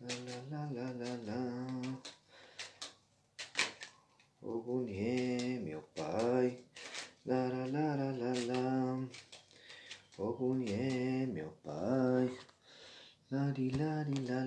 La la la la la. mi La la la la la la. mi La di la di la.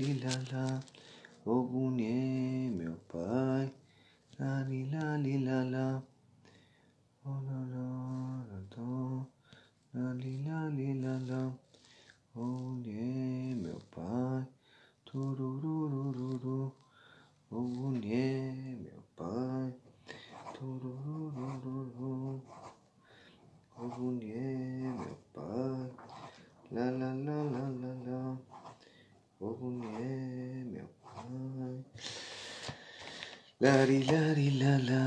la la la. la di la di la la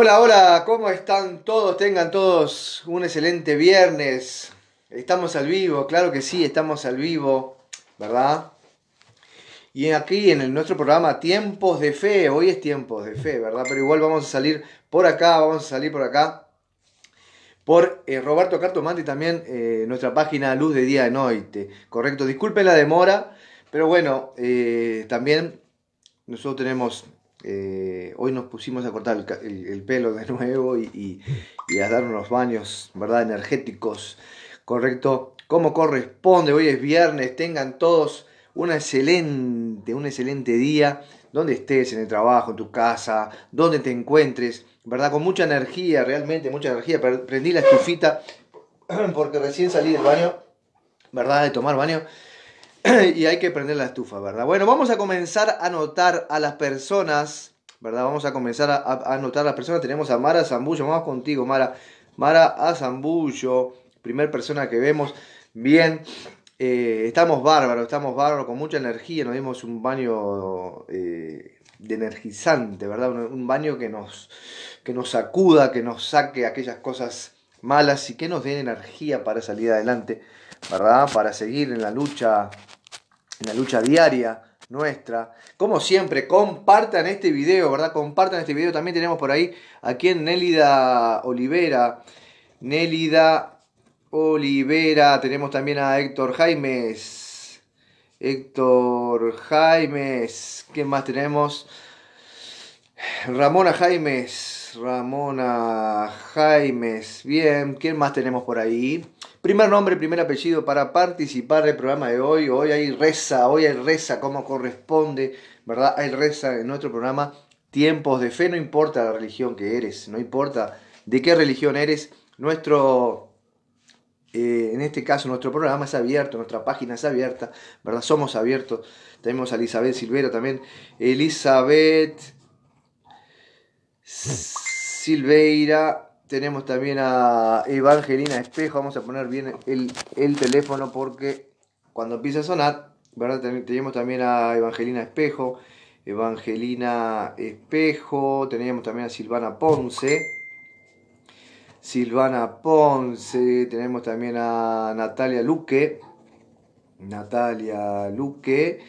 Hola, hola, ¿cómo están todos? Tengan todos un excelente viernes. Estamos al vivo, claro que sí, estamos al vivo, ¿verdad? Y aquí en nuestro programa Tiempos de Fe, hoy es Tiempos de Fe, ¿verdad? Pero igual vamos a salir por acá, vamos a salir por acá, por eh, Roberto Cartomante y también eh, nuestra página Luz de Día de Noite, ¿correcto? Disculpen la demora, pero bueno, eh, también nosotros tenemos eh, hoy nos pusimos a cortar el, pelo de nuevo y, a dar unos baños, ¿verdad? Energéticos, correcto. Como corresponde, hoy es viernes, tengan todos una excelente, un excelente día, donde estés, en el trabajo, en tu casa, donde te encuentres, ¿verdad? Con mucha energía, realmente mucha energía. Prendí la estufita porque recién salí del baño, ¿verdad? De tomar baño. y hay que prender la estufa, ¿verdad? Bueno, vamos a comenzar a notar a las personas, ¿verdad? Vamos a comenzar a, anotar a las personas. Tenemos a Mara Zambullo, vamos contigo, Mara. Mara Zambullo, primer persona que vemos. Bien, eh, estamos bárbaros, estamos bárbaros, con mucha energía. Nos dimos un baño eh, de energizante, ¿verdad? Un, baño que nos, que nos sacuda, que nos saque aquellas cosas malas y que nos den energía para salir adelante, ¿verdad? Para seguir en la lucha en la lucha diaria nuestra. Como siempre, compartan este video, ¿verdad? Compartan este video. También tenemos por ahí a quien Nélida Olivera. Nélida Olivera. Tenemos también a Héctor Jaimes. Héctor Jaimes. ¿Quién más tenemos? Ramona Jaimes. Ramona Jaimes. Bien. ¿Quién más tenemos por ahí? Primer nombre, primer apellido para participar del programa de hoy. Hoy hay reza, hoy hay reza como corresponde, ¿verdad? Hay reza en nuestro programa. Tiempos de fe, no importa la religión que eres, no importa de qué religión eres. Nuestro, eh, en este caso, nuestro programa es abierto, nuestra página es abierta, ¿verdad? Somos abiertos. Tenemos a Elizabeth Silveira también. Elizabeth Silveira tenemos también a Evangelina Espejo. Vamos a poner bien el, teléfono porque cuando empieza a sonar, ¿verdad? Tenemos también a Evangelina Espejo. Evangelina Espejo. Teníamos también a Silvana Ponce. Silvana Ponce. Tenemos también a Natalia Luque. Natalia Luque.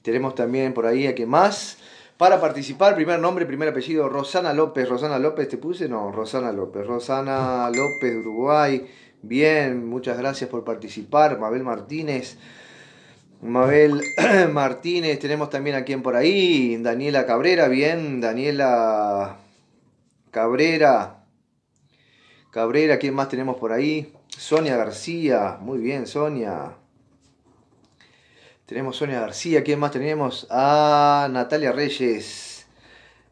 Tenemos también por ahí a qué más. Para participar, primer nombre, primer apellido, Rosana López. Rosana López, ¿te puse? No, Rosana López. Rosana López, Uruguay. Bien, muchas gracias por participar. Mabel Martínez. Mabel Martínez, tenemos también a quien por ahí. Daniela Cabrera, bien. Daniela Cabrera. Cabrera, ¿quién más tenemos por ahí? Sonia García, muy bien, Sonia. Tenemos Sonia García, ¿quién más tenemos? A Natalia Reyes.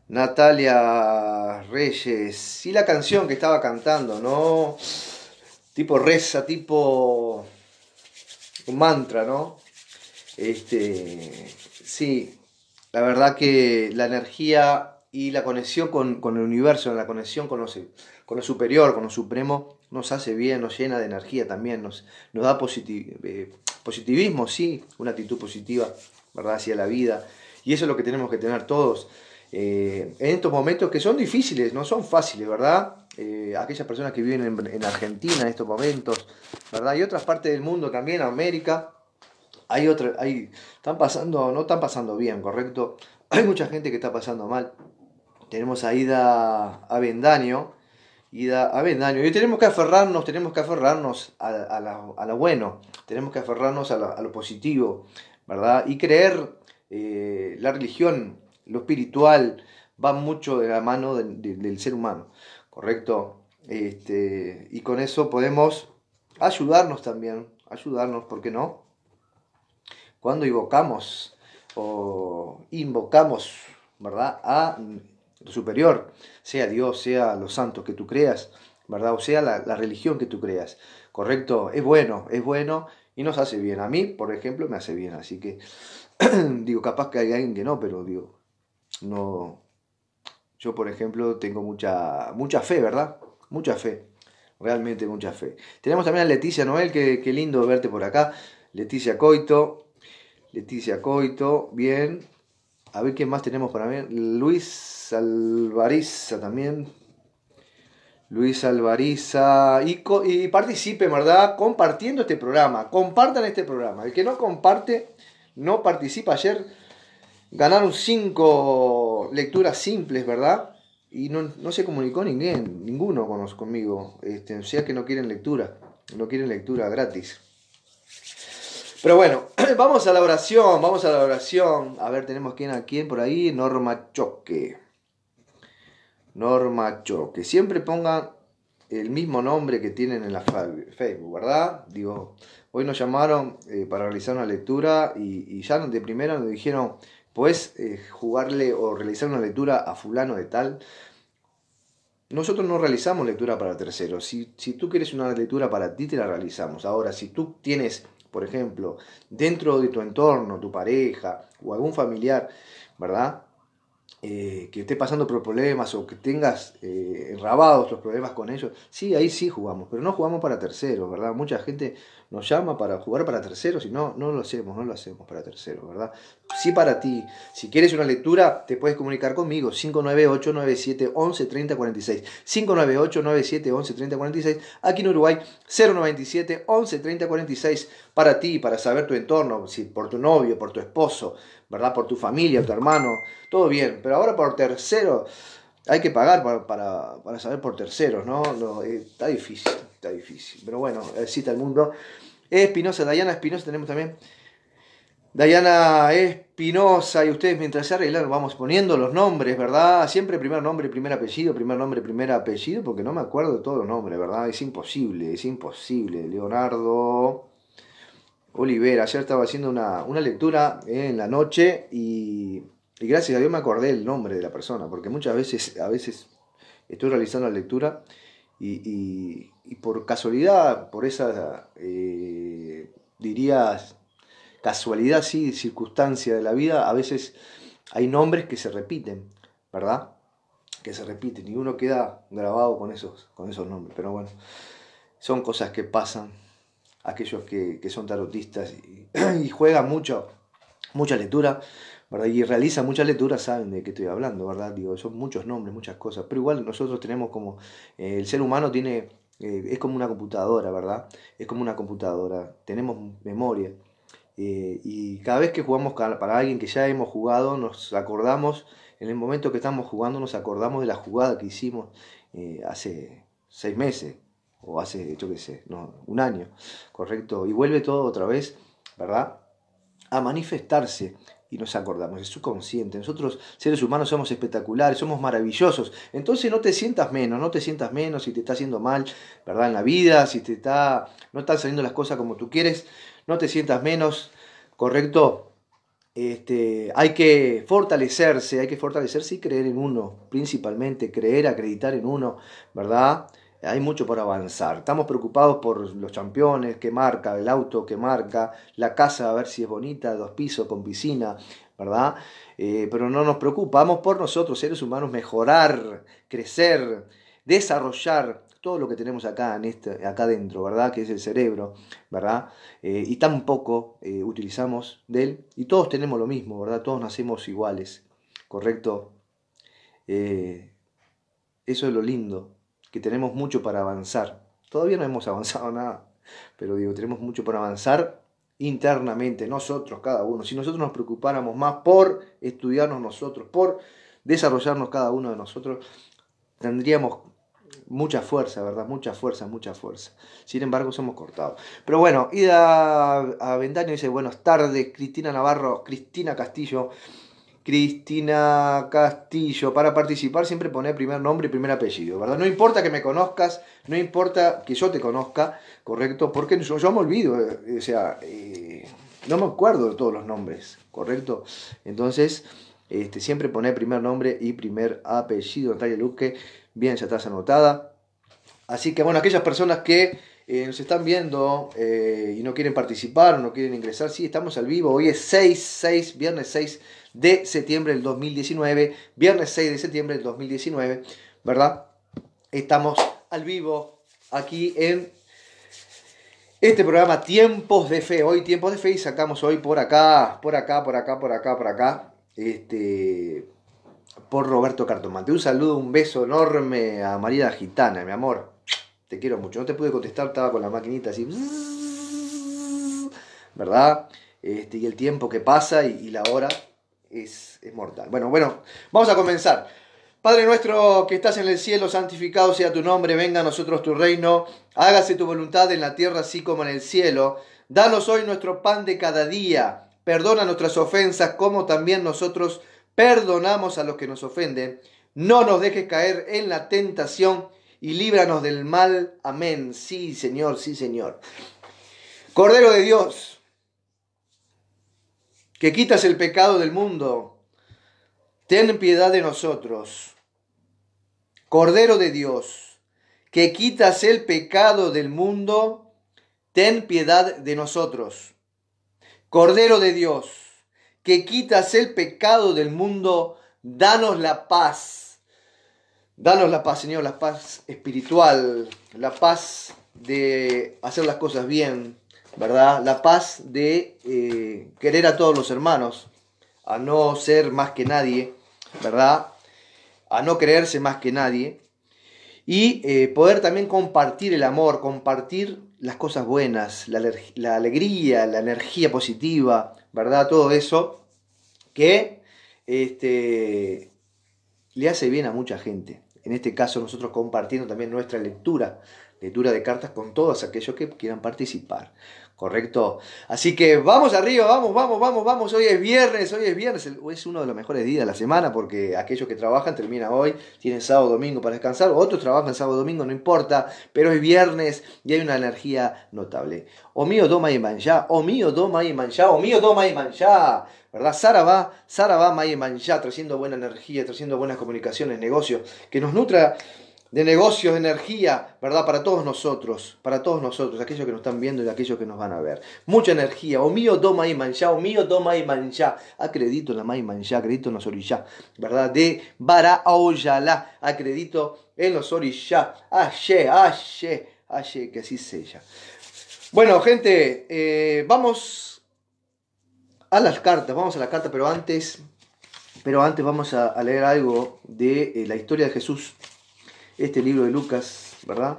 Natalia Reyes. Y la canción que estaba cantando, ¿no? Tipo reza, tipo un mantra, ¿no? Este, sí, la verdad que la energía y la conexión con, el universo, la conexión con lo, superior, con lo supremo, nos hace bien, nos llena de energía también, nos, nos da positivo eh, Positivismo, sí, una actitud positiva, ¿verdad? Hacia la vida. Y eso es lo que tenemos que tener todos. Eh, en estos momentos que son difíciles, no son fáciles, ¿verdad? Eh, aquellas personas que viven en, Argentina en estos momentos, ¿verdad? Y otras partes del mundo también, América, hay otra, hay, están pasando, no están pasando bien, ¿correcto? Hay mucha gente que está pasando mal. Tenemos a Ida Avendaño, y a daño. Y tenemos que aferrarnos, tenemos que aferrarnos a, lo bueno, tenemos que aferrarnos a, lo positivo, ¿verdad? Y creer eh, la religión, lo espiritual, va mucho de la mano del, ser humano, ¿correcto? Este, y con eso podemos ayudarnos también, ayudarnos, ¿por qué no? Cuando invocamos o invocamos, ¿verdad? A superior, sea Dios, sea los santos que tú creas, ¿verdad? O sea la, religión que tú creas, ¿correcto? Es bueno, es bueno y nos hace bien. A mí, por ejemplo, me hace bien, así que digo, capaz que hay alguien que no, pero digo, no. Yo, por ejemplo, tengo mucha, mucha fe, ¿verdad? Mucha fe, realmente mucha fe. Tenemos también a Leticia Noel, qué, qué lindo verte por acá. Leticia Coito, Leticia Coito, bien. A ver qué más tenemos para ver. Luis Alvariza también. Luis Alvariza. Y, y participen, ¿verdad? Compartiendo este programa. Compartan este programa. El que no comparte, no participa. Ayer ganaron cinco lecturas simples, ¿verdad? Y no, se comunicó ninguno, ninguno conmigo. Este, o sea que no quieren lectura. No quieren lectura gratis. Pero bueno, vamos a la oración, vamos a la oración. A ver, tenemos quién a quién por ahí. Norma Choque. Norma Choque. Siempre pongan el mismo nombre que tienen en la Facebook, ¿verdad? Digo, hoy nos llamaron eh, para realizar una lectura y, ya de primera nos dijeron, ¿puedes eh, jugarle o realizar una lectura a fulano de tal. Nosotros no realizamos lectura para terceros. Si, si tú quieres una lectura para ti, te la realizamos. Ahora, si tú tienes por ejemplo, dentro de tu entorno, tu pareja o algún familiar, ¿verdad? Eh, que esté pasando por problemas o que tengas eh, enrabados los problemas con ellos, sí, ahí sí jugamos, pero no jugamos para terceros, ¿verdad? Mucha gente nos llama para jugar para terceros y no, no lo hacemos, no lo hacemos para terceros, ¿verdad? Sí para ti, si quieres una lectura, te puedes comunicar conmigo, 598-97-11-3046, 598-97-11-3046, aquí en Uruguay, 097-11-3046, para ti, para saber tu entorno, si por tu novio, por tu esposo, ¿verdad? Por tu familia, tu hermano, todo bien, pero ahora por terceros, hay que pagar para, saber por terceros, ¿no? Eh, está difícil, está difícil, pero bueno, cita el mundo. Espinosa, Dayana Espinosa tenemos también. Dayana Espinosa y ustedes mientras se arreglan vamos poniendo los nombres, ¿verdad? Siempre primer nombre, primer apellido, primer nombre, primer apellido, porque no me acuerdo de todos los nombres, ¿verdad? Es imposible, es imposible. Leonardo, Oliver, Ayer estaba haciendo una, lectura eh, en la noche y, gracias a Dios me acordé el nombre de la persona, porque muchas veces, a veces estoy realizando la lectura y, por casualidad, por esa, eh, dirías, casualidad, sí, circunstancia de la vida, a veces hay nombres que se repiten, ¿verdad? Que se repiten y uno queda grabado con esos, con esos nombres, pero bueno, son cosas que pasan aquellos que, son tarotistas y, y, juegan mucho, mucha lectura, ¿verdad? Y realizan muchas lecturas, saben de qué estoy hablando, ¿verdad? Digo, son muchos nombres, muchas cosas, pero igual nosotros tenemos como, eh, el ser humano tiene, eh, es como una computadora, ¿verdad? Es como una computadora, tenemos memoria. Eh, y cada vez que jugamos para alguien que ya hemos jugado, nos acordamos, en el momento que estamos jugando, nos acordamos de la jugada que hicimos hace seis meses, o hace, yo qué sé, no, un año, ¿correcto? Y vuelve todo otra vez, ¿verdad? A manifestarse y nos acordamos, es subconsciente. Nosotros, seres humanos, somos espectaculares, somos maravillosos. Entonces no te sientas menos, no te sientas menos si te está haciendo mal, ¿verdad? En la vida, si te está, no están saliendo las cosas como tú quieres, no te sientas menos, ¿correcto? Este, hay que fortalecerse, hay que fortalecerse y creer en uno, principalmente creer, acreditar en uno, ¿verdad? hay mucho por avanzar. Estamos preocupados por los campeones, qué marca, el auto, qué marca, la casa, a ver si es bonita, dos pisos, con piscina, ¿verdad? Eh, pero no nos preocupamos por nosotros, seres humanos, mejorar, crecer, desarrollar todo lo que tenemos acá, en este, acá dentro, ¿verdad? Que es el cerebro, ¿verdad? Eh, y tampoco eh, utilizamos de él. Y todos tenemos lo mismo, ¿verdad? Todos nacemos iguales, ¿correcto? eso es lo lindo que tenemos mucho para avanzar. Todavía no hemos avanzado nada, pero digo, tenemos mucho para avanzar internamente, nosotros, cada uno. Si nosotros nos preocupáramos más por estudiarnos nosotros, por desarrollarnos cada uno de nosotros, tendríamos mucha fuerza, ¿verdad? Mucha fuerza, mucha fuerza. Sin embargo, somos cortados. Pero bueno, Ida Avendaño dice, buenas tardes, Cristina Navarro, Cristina Castillo. Cristina Castillo, para participar siempre poner primer nombre y primer apellido, ¿verdad? No importa que me conozcas, no importa que yo te conozca, ¿correcto? Porque yo, me olvido, eh, o sea, eh, no me acuerdo de todos los nombres, ¿correcto? Entonces, este, siempre pone primer nombre y primer apellido, Natalia Luque, bien, ya estás anotada. Así que bueno, aquellas personas que eh, nos están viendo eh, y no quieren participar, no quieren ingresar, sí, estamos al vivo. Hoy es 6, 6, viernes 6 de septiembre del 2019. Viernes 6 de septiembre del 2019, ¿verdad? Estamos al vivo aquí en este programa Tiempos de Fe. Hoy Tiempos de Fe y sacamos hoy por acá, por acá, por acá, por acá, por acá. Este, por Roberto Cartomante. Un saludo, un beso enorme a María Gitana, mi amor te quiero mucho. No te pude contestar, estaba con la maquinita así, ¿verdad? Este, y el tiempo que pasa y, la hora es, es mortal. Bueno, bueno, vamos a comenzar. Padre nuestro que estás en el cielo, santificado sea tu nombre, venga a nosotros tu reino, hágase tu voluntad en la tierra así como en el cielo. Danos hoy nuestro pan de cada día, perdona nuestras ofensas como también nosotros perdonamos a los que nos ofenden. No nos dejes caer en la tentación y líbranos del mal. Amén. Sí, Señor, sí, Señor. Cordero de Dios, que quitas el pecado del mundo, ten piedad de nosotros. Cordero de Dios, que quitas el pecado del mundo, ten piedad de nosotros. Cordero de Dios, que quitas el pecado del mundo, danos la paz. Danos la paz, Señor, la paz espiritual, la paz de hacer las cosas bien, ¿verdad? La paz de eh, querer a todos los hermanos, a no ser más que nadie, ¿verdad? A no creerse más que nadie. Y eh, poder también compartir el amor, compartir las cosas buenas, la, alegría, la energía positiva, ¿verdad? Todo eso que este, le hace bien a mucha gente en este caso nosotros compartiendo también nuestra lectura, lectura de cartas con todos aquellos que quieran participar. ¿correcto? Así que vamos arriba, vamos, vamos, vamos, vamos. Hoy es viernes, hoy es viernes. Es uno de los mejores días de la semana porque aquellos que trabajan termina hoy, tienen sábado, domingo para descansar. Otros trabajan sábado, domingo, no importa. Pero es viernes y hay una energía notable. O mío, doma y Manja. o mío, doma y Manja. o mío, doma y ya. ¿Verdad? Sara va, Sara va, Maya ya, trayendo buena energía, trayendo buenas comunicaciones, negocios, que nos nutra de negocios, de energía, ¿verdad? Para todos nosotros, para todos nosotros, aquellos que nos están viendo y aquellos que nos van a ver. Mucha energía, o mío toma y mancha, o mío toma y mancha. Acredito en la mancha, acredito en los orillá, ¿verdad? De vara a acredito en los orillá. Aye, aye, aye, que así sea. Bueno, gente, eh, vamos a las cartas, vamos a las cartas, pero antes, pero antes vamos a, leer algo de eh, la historia de Jesús este libro de Lucas, ¿verdad?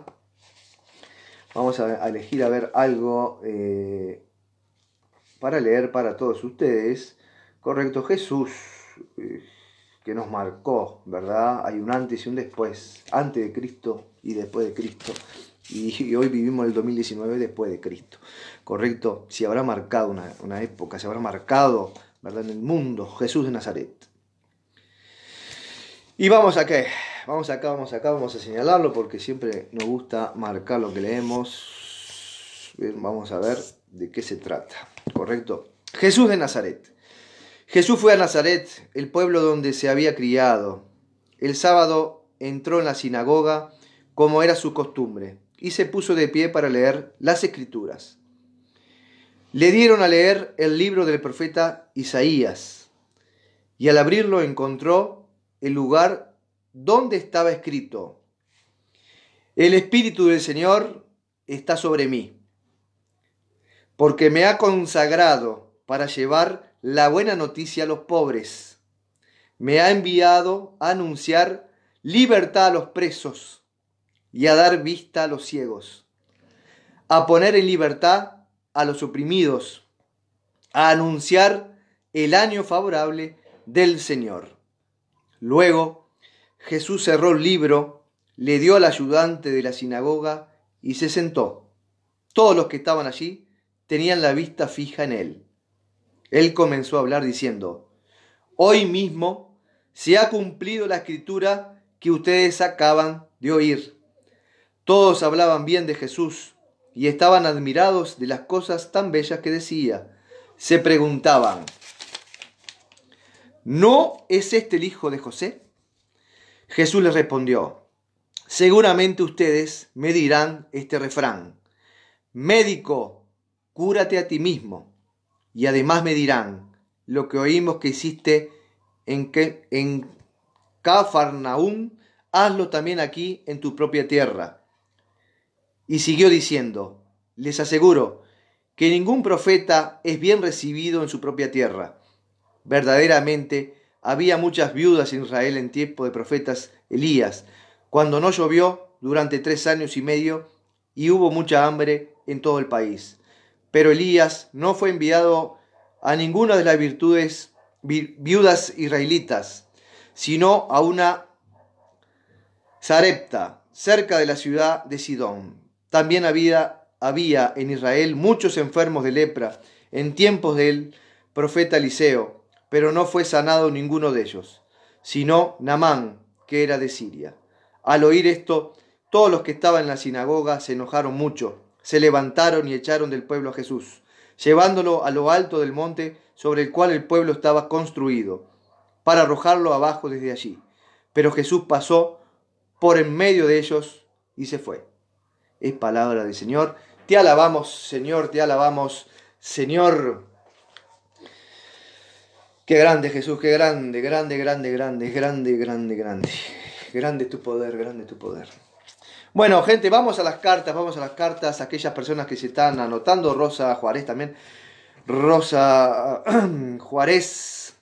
Vamos a, elegir a ver algo eh, para leer para todos ustedes. Correcto, Jesús, eh, que nos marcó, ¿verdad? Hay un antes y un después, antes de Cristo y después de Cristo. Y, hoy vivimos el 2019 después de Cristo. Correcto, se habrá marcado una, una época, se habrá marcado, ¿verdad? En el mundo, Jesús de Nazaret. Y vamos a qué? vamos acá, vamos acá, vamos a señalarlo porque siempre nos gusta marcar lo que leemos. vamos a ver de qué se trata, ¿correcto? Jesús de Nazaret. Jesús fue a Nazaret, el pueblo donde se había criado. El sábado entró en la sinagoga, como era su costumbre, y se puso de pie para leer las escrituras. Le dieron a leer el libro del profeta Isaías, y al abrirlo encontró el lugar ¿dónde estaba escrito? El Espíritu del Señor está sobre mí, porque me ha consagrado para llevar la buena noticia a los pobres. Me ha enviado a anunciar libertad a los presos y a dar vista a los ciegos, a poner en libertad a los oprimidos, a anunciar el año favorable del Señor. Luego, Jesús cerró el libro, le dio al ayudante de la sinagoga y se sentó. Todos los que estaban allí tenían la vista fija en él. Él comenzó a hablar diciendo, Hoy mismo se ha cumplido la escritura que ustedes acaban de oír. Todos hablaban bien de Jesús y estaban admirados de las cosas tan bellas que decía. Se preguntaban, ¿no es este el hijo de José? Jesús les respondió, seguramente ustedes me dirán este refrán, médico, cúrate a ti mismo. Y además me dirán, lo que oímos que hiciste en, que, en Cafarnaúm, hazlo también aquí en tu propia tierra. Y siguió diciendo, les aseguro que ningún profeta es bien recibido en su propia tierra. Verdaderamente, había muchas viudas en Israel en tiempo de profetas Elías, cuando no llovió durante tres años y medio y hubo mucha hambre en todo el país. Pero Elías no fue enviado a ninguna de las virtudes viudas israelitas, sino a una Sarepta, cerca de la ciudad de Sidón. También había, había en Israel muchos enfermos de lepra en tiempos del profeta Eliseo pero no fue sanado ninguno de ellos, sino Namán, que era de Siria. Al oír esto, todos los que estaban en la sinagoga se enojaron mucho, se levantaron y echaron del pueblo a Jesús, llevándolo a lo alto del monte sobre el cual el pueblo estaba construido, para arrojarlo abajo desde allí. Pero Jesús pasó por en medio de ellos y se fue. Es palabra del Señor. Te alabamos, Señor, te alabamos, Señor. Qué grande Jesús, qué grande, grande, grande, grande, grande, grande, grande. Grande tu poder, grande tu poder. Bueno, gente, vamos a las cartas, vamos a las cartas. Aquellas personas que se están anotando, Rosa Juárez también. Rosa Juárez,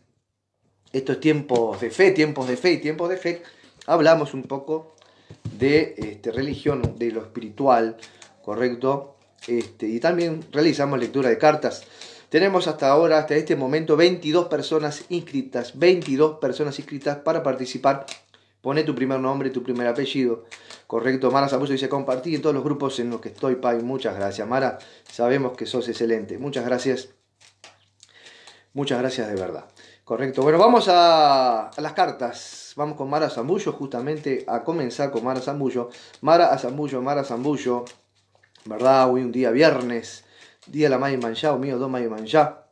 estos tiempos de fe, tiempos de fe y tiempos de fe, hablamos un poco de este, religión, de lo espiritual, correcto. Este, y también realizamos lectura de cartas. Tenemos hasta ahora, hasta este momento, 22 personas inscritas. 22 personas inscritas para participar. Pone tu primer nombre, tu primer apellido. Correcto, Mara Zambullo dice compartí en todos los grupos en los que estoy, Pai. Muchas gracias, Mara. Sabemos que sos excelente. Muchas gracias. Muchas gracias de verdad. Correcto. Bueno, vamos a, las cartas. Vamos con Mara Zambullo, justamente a comenzar con Mara Zambullo. Mara Zambullo, Mara Zambullo. ¿Verdad? Hoy un día viernes. Día la May Manjá o mío dos May Manjá.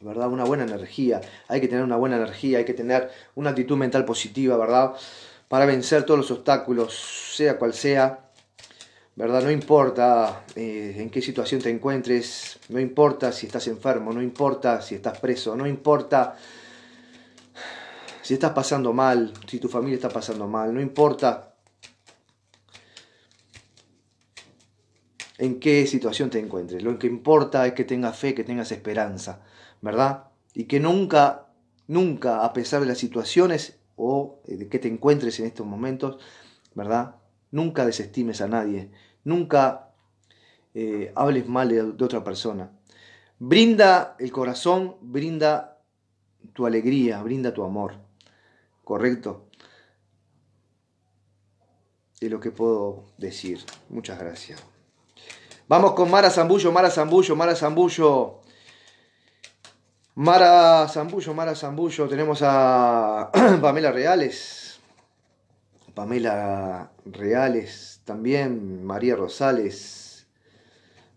¿Verdad? Una buena energía. Hay que tener una buena energía, hay que tener una actitud mental positiva, ¿verdad? Para vencer todos los obstáculos, sea cual sea. ¿Verdad? No importa eh, en qué situación te encuentres, no importa si estás enfermo, no importa si estás preso, no importa si estás pasando mal, si tu familia está pasando mal, no importa en qué situación te encuentres. Lo que importa es que tengas fe, que tengas esperanza, ¿verdad? Y que nunca, nunca, a pesar de las situaciones o eh, de que te encuentres en estos momentos, ¿verdad? Nunca desestimes a nadie, nunca eh, hables mal de otra persona. Brinda el corazón, brinda tu alegría, brinda tu amor. ¿Correcto? Es lo que puedo decir. Muchas gracias. Vamos con Mara Zambullo, Mara Zambullo, Mara Zambullo. Mara Zambullo, Mara Zambullo. Tenemos a Pamela Reales. Pamela Reales también. María Rosales.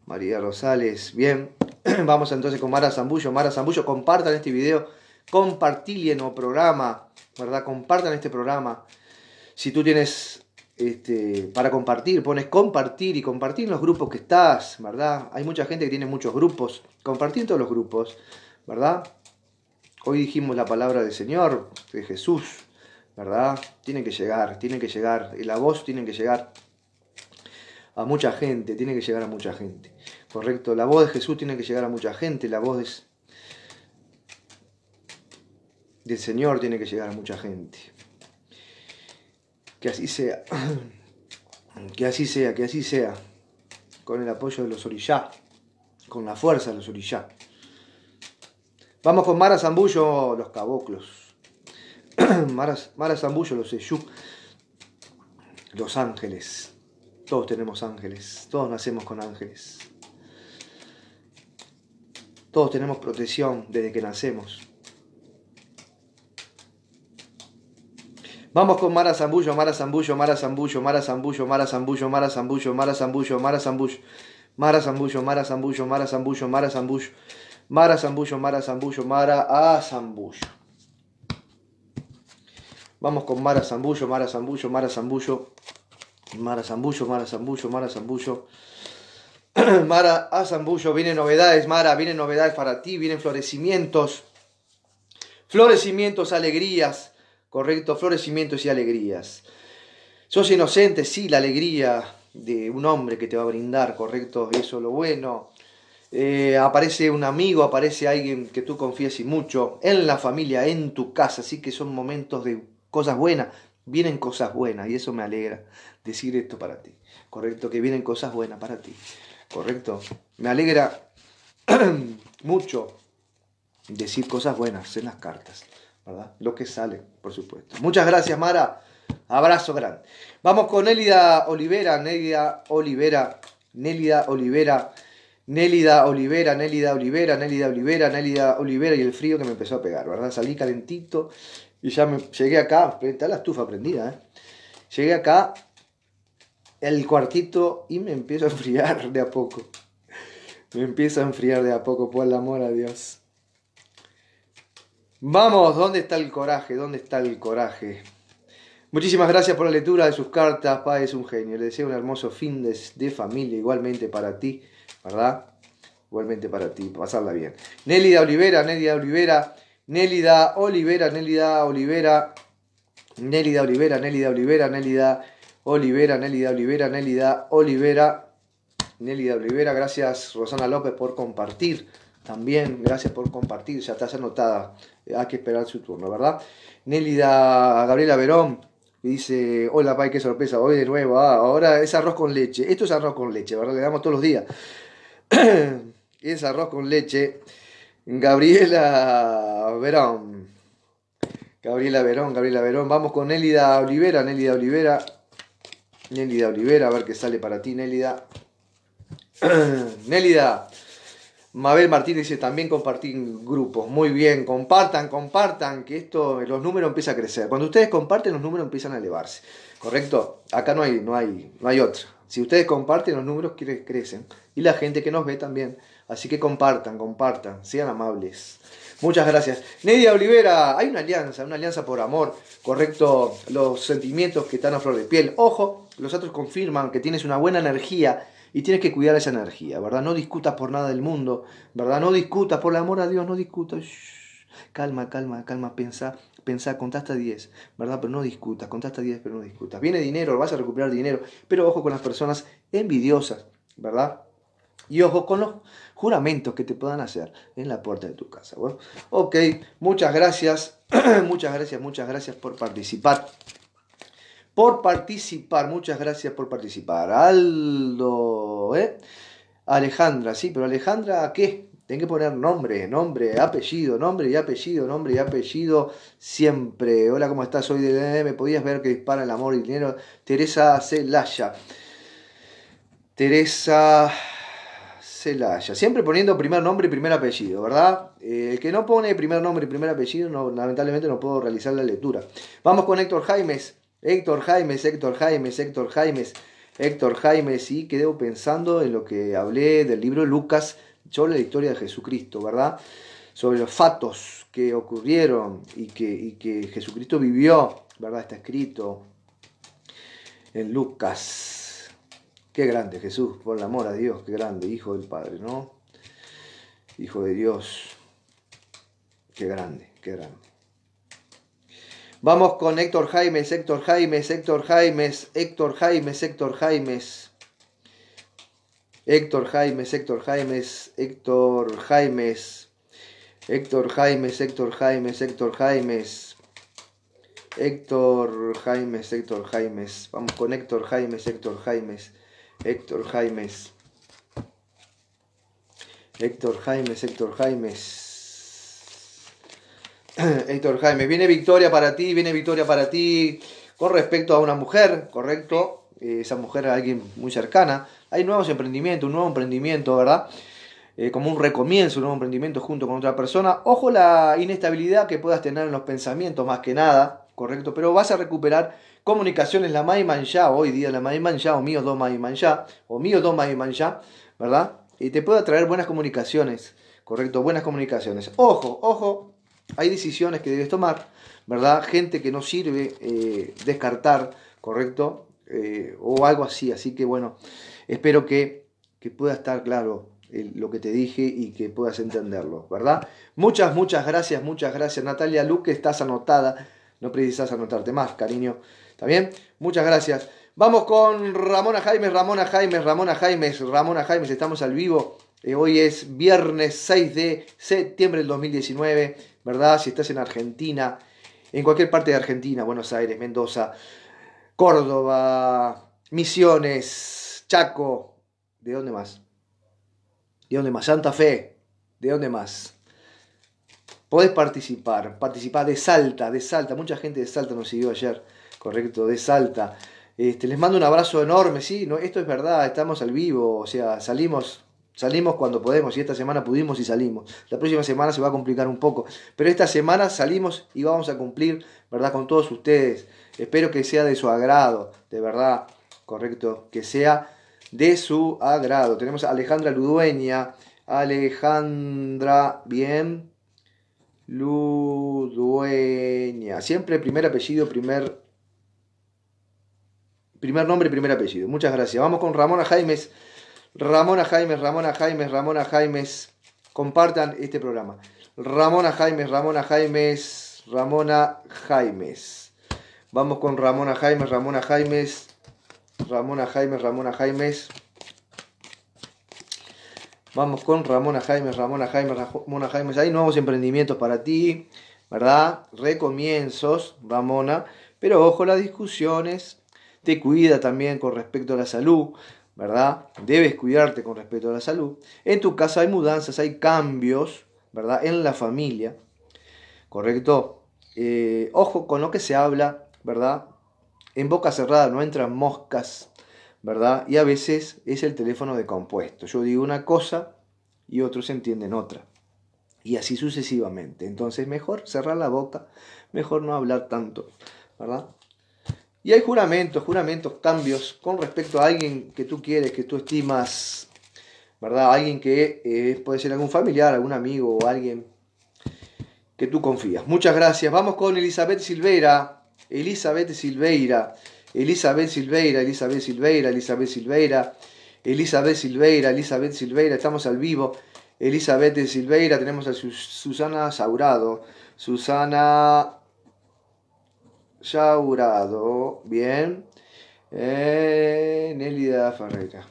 María Rosales. Bien. Vamos entonces con Mara Zambullo. Mara Zambullo, compartan este video. Compartilen o programa. ¿Verdad? Compartan este programa. Si tú tienes este, para compartir, pones compartir y compartir en los grupos que estás, ¿verdad? Hay mucha gente que tiene muchos grupos, compartir en todos los grupos, ¿verdad? Hoy dijimos la palabra del Señor, de Jesús, ¿verdad? Tiene que llegar, tiene que llegar, la voz tiene que llegar a mucha gente, tiene que llegar a mucha gente, ¿correcto? La voz de Jesús tiene que llegar a mucha gente, la voz del Señor tiene que llegar a mucha gente. Que así sea. Que así sea, que así sea. Con el apoyo de los orillá. Con la fuerza de los orillá. Vamos con Mara Zambullo, los caboclos. Mara, Zambullo, los Eyú. Los ángeles. Todos tenemos ángeles. Todos nacemos con ángeles. Todos tenemos protección desde que nacemos. Vamos con Mara Zambullo, Mara Zambullo, Mara Zambullo, Mara Zambullo, Mara Zambullo, Mara Zambullo, Mara Zambullo, Mara Zambullo, Mara Zambullo, Mara Zambullo, Mara Zambullo, Mara Zambullo, Mara Zambullo, Mara Zambullo, Mara Zambullo. Vamos con Mara Zambullo, Mara Zambullo, Mara Zambullo, Mara Zambullo, Mara Zambullo, Mara Zambullo. Mara Zambullo, vienen novedades, Mara, vienen novedades para ti, vienen florecimientos, florecimientos, alegrías correcto, florecimientos y alegrías. Sos inocente, sí, la alegría de un hombre que te va a brindar, correcto, eso es lo bueno. Eh, aparece un amigo, aparece alguien que tú confieses y mucho, en la familia, en tu casa, así que son momentos de cosas buenas, vienen cosas buenas y eso me alegra decir esto para ti, correcto, que vienen cosas buenas para ti, correcto, me alegra mucho decir cosas buenas en las cartas. Lo que sale, por supuesto. Muchas gracias, Mara. Abrazo grande. Vamos con Nélida Olivera, Nélida Olivera, Nélida Olivera, Nélida Olivera, Nélida Olivera, Nélida Olivera, Nélida Olivera y el frío que me empezó a pegar, ¿verdad? Salí calentito y ya me llegué acá, está la estufa prendida, ¿eh? Llegué acá el cuartito y me empiezo a enfriar de a poco. Me empiezo a enfriar de a poco, por el amor a Vamos, ¿dónde está el coraje? ¿Dónde está el coraje? Muchísimas gracias por la lectura de sus cartas. pa, es un genio. Le deseo un hermoso fin de, familia, igualmente para ti, ¿verdad? Igualmente para ti, pasarla bien. Nélida Olivera, Nélida Olivera, Nélida Olivera, Nélida Olivera, Nélida Olivera, Nélida Olivera, Nélida Olivera, Nélida Olivera, Nélida Olivera, Nélida Olivera. Gracias, Rosana López, por compartir también, gracias por compartir, ya está anotada, eh, hay que esperar su turno, ¿verdad? Nélida Gabriela Verón, dice, hola, Pai, qué sorpresa, hoy de nuevo, ah, ahora es arroz con leche, esto es arroz con leche, ¿verdad? Le damos todos los días. es arroz con leche. Gabriela Verón. Gabriela Verón, Gabriela Verón. Vamos con Nélida Olivera, Nélida Olivera. Nélida Olivera, a ver qué sale para ti, Nélida. Nélida. Mabel Martínez dice también compartir grupos. Muy bien, compartan, compartan, que esto, los números empiezan a crecer. Cuando ustedes comparten, los números empiezan a elevarse. ¿Correcto? Acá no hay, no hay, no hay otra. Si ustedes comparten, los números crecen. Y la gente que nos ve también. Así que compartan, compartan, sean amables. Muchas gracias. Nedia Olivera, hay una alianza, una alianza por amor, correcto, los sentimientos que están a flor de piel. Ojo, los otros confirman que tienes una buena energía y tienes que cuidar esa energía, ¿verdad? No discutas por nada del mundo, ¿verdad? No discutas, por el amor a Dios, no discutas. Calma, calma, calma, pensá, piensa 10, ¿verdad? Pero no discutas, contaste 10, pero no discutas. Viene dinero, vas a recuperar dinero, pero ojo con las personas envidiosas, ¿verdad? Y ojo con los juramentos que te puedan hacer en la puerta de tu casa. Bueno, ok, muchas gracias, muchas gracias, muchas gracias por participar por participar. Muchas gracias por participar. Aldo, ¿eh? Alejandra, sí, pero Alejandra, ¿a qué? Tengo que poner nombre, nombre, apellido, nombre y apellido, nombre y apellido siempre. Hola, ¿cómo estás? Soy de... ¿Me podías ver que dispara el amor y el dinero? Teresa Celaya. Teresa Celaya. Siempre poniendo primer nombre y primer apellido, ¿verdad? Eh, el que no pone primer nombre y primer apellido, lamentablemente no puedo realizar la lectura. Vamos con Héctor Jaimes. Héctor Jaimes, Héctor Jaimes, Héctor Jaimes, Héctor Jaimes, y quedo pensando en lo que hablé del libro Lucas, sobre la historia de Jesucristo, ¿verdad? Sobre los fatos que ocurrieron y que, y que Jesucristo vivió, ¿verdad? Está escrito en Lucas. Qué grande Jesús, por el amor a Dios, qué grande, hijo del Padre, ¿no? Hijo de Dios, qué grande, qué grande. Vamos con Héctor Jaimes, Héctor Jaimes, Héctor Jaimes, Héctor Jaimes, Héctor Jaimes. Héctor Jaimes, Héctor Jaimes, Héctor Jaimes. Héctor Jaimes, Héctor Jaimes, Héctor Jaimes. Héctor Jaimes, Héctor Jaimes. Vamos con Héctor Jaimes, Héctor Jaimes, Héctor Jaimes. Héctor Jaimes, Héctor Jaimes. Héctor Jaime, viene victoria para ti, viene victoria para ti con respecto a una mujer, ¿correcto? Eh, esa mujer es alguien muy cercana. Hay nuevos emprendimientos, un nuevo emprendimiento, ¿verdad? Eh, como un recomienzo, un nuevo emprendimiento junto con otra persona. Ojo la inestabilidad que puedas tener en los pensamientos, más que nada, ¿correcto? Pero vas a recuperar comunicaciones, la Maiman ya, hoy día la Maiman ya, o mío dos Maiman ya, o mío dos Maiman ya, ¿verdad? Y te puedo traer buenas comunicaciones, ¿correcto? Buenas comunicaciones. Ojo, ojo hay decisiones que debes tomar, ¿verdad? Gente que no sirve, eh, descartar, ¿correcto? Eh, o algo así. Así que bueno, espero que, pueda estar claro lo que te dije y que puedas entenderlo, ¿verdad? Muchas, muchas gracias, muchas gracias. Natalia Luque, estás anotada. No precisas anotarte más, cariño. También, Muchas gracias. Vamos con Ramona Jaime, Ramona Jaimes, Ramona Jaimes, Ramona Jaime. Estamos al vivo. Eh, hoy es viernes 6 de septiembre del 2019. ¿verdad? Si estás en Argentina, en cualquier parte de Argentina, Buenos Aires, Mendoza, Córdoba, Misiones, Chaco, ¿de dónde más? ¿De dónde más? Santa Fe, ¿de dónde más? Podés participar, participar de Salta, de Salta, mucha gente de Salta nos siguió ayer, correcto, de Salta. Este, les mando un abrazo enorme, sí, no, esto es verdad, estamos al vivo, o sea, salimos Salimos cuando podemos y esta semana pudimos y salimos. La próxima semana se va a complicar un poco, pero esta semana salimos y vamos a cumplir, ¿verdad? Con todos ustedes. Espero que sea de su agrado, de verdad, correcto, que sea de su agrado. Tenemos a Alejandra Ludueña, Alejandra, bien, Ludueña. Siempre primer apellido, primer primer nombre, primer apellido. Muchas gracias. Vamos con Ramona Jaimes. Ramona Jaimes, Ramona Jaimes, Ramona Jaimes, compartan este programa. Ramona Jaimes, Ramona Jaimes, Ramona Jaimes. Vamos con Ramona Jaimes, Ramona Jaimes, Ramona Jaimes, Ramona Jaimes. Vamos con Ramona Jaimes, Ramona Jaimes, Ramona Jaimes. Hay nuevos emprendimientos para ti, ¿verdad? Recomienzos, Ramona. Pero ojo, las discusiones. Te cuida también con respecto a la salud. ¿verdad? Debes cuidarte con respecto a la salud. En tu casa hay mudanzas, hay cambios, ¿verdad? En la familia, ¿correcto? Eh, ojo con lo que se habla, ¿verdad? En boca cerrada no entran moscas, ¿verdad? Y a veces es el teléfono de compuesto. Yo digo una cosa y otros entienden otra. Y así sucesivamente. Entonces, mejor cerrar la boca, mejor no hablar tanto, ¿verdad? Y hay juramentos, juramentos, cambios con respecto a alguien que tú quieres, que tú estimas, ¿verdad? Alguien que eh, puede ser algún familiar, algún amigo o alguien que tú confías. Muchas gracias. Vamos con Elizabeth Silveira. Elizabeth Silveira. Elizabeth Silveira, Elizabeth Silveira, Elizabeth Silveira, Elizabeth Silveira, Elizabeth Silveira, estamos al vivo. Elizabeth Silveira, tenemos a Susana Saurado, Susana Yaurado, bien, eh, Nelida Ferreira.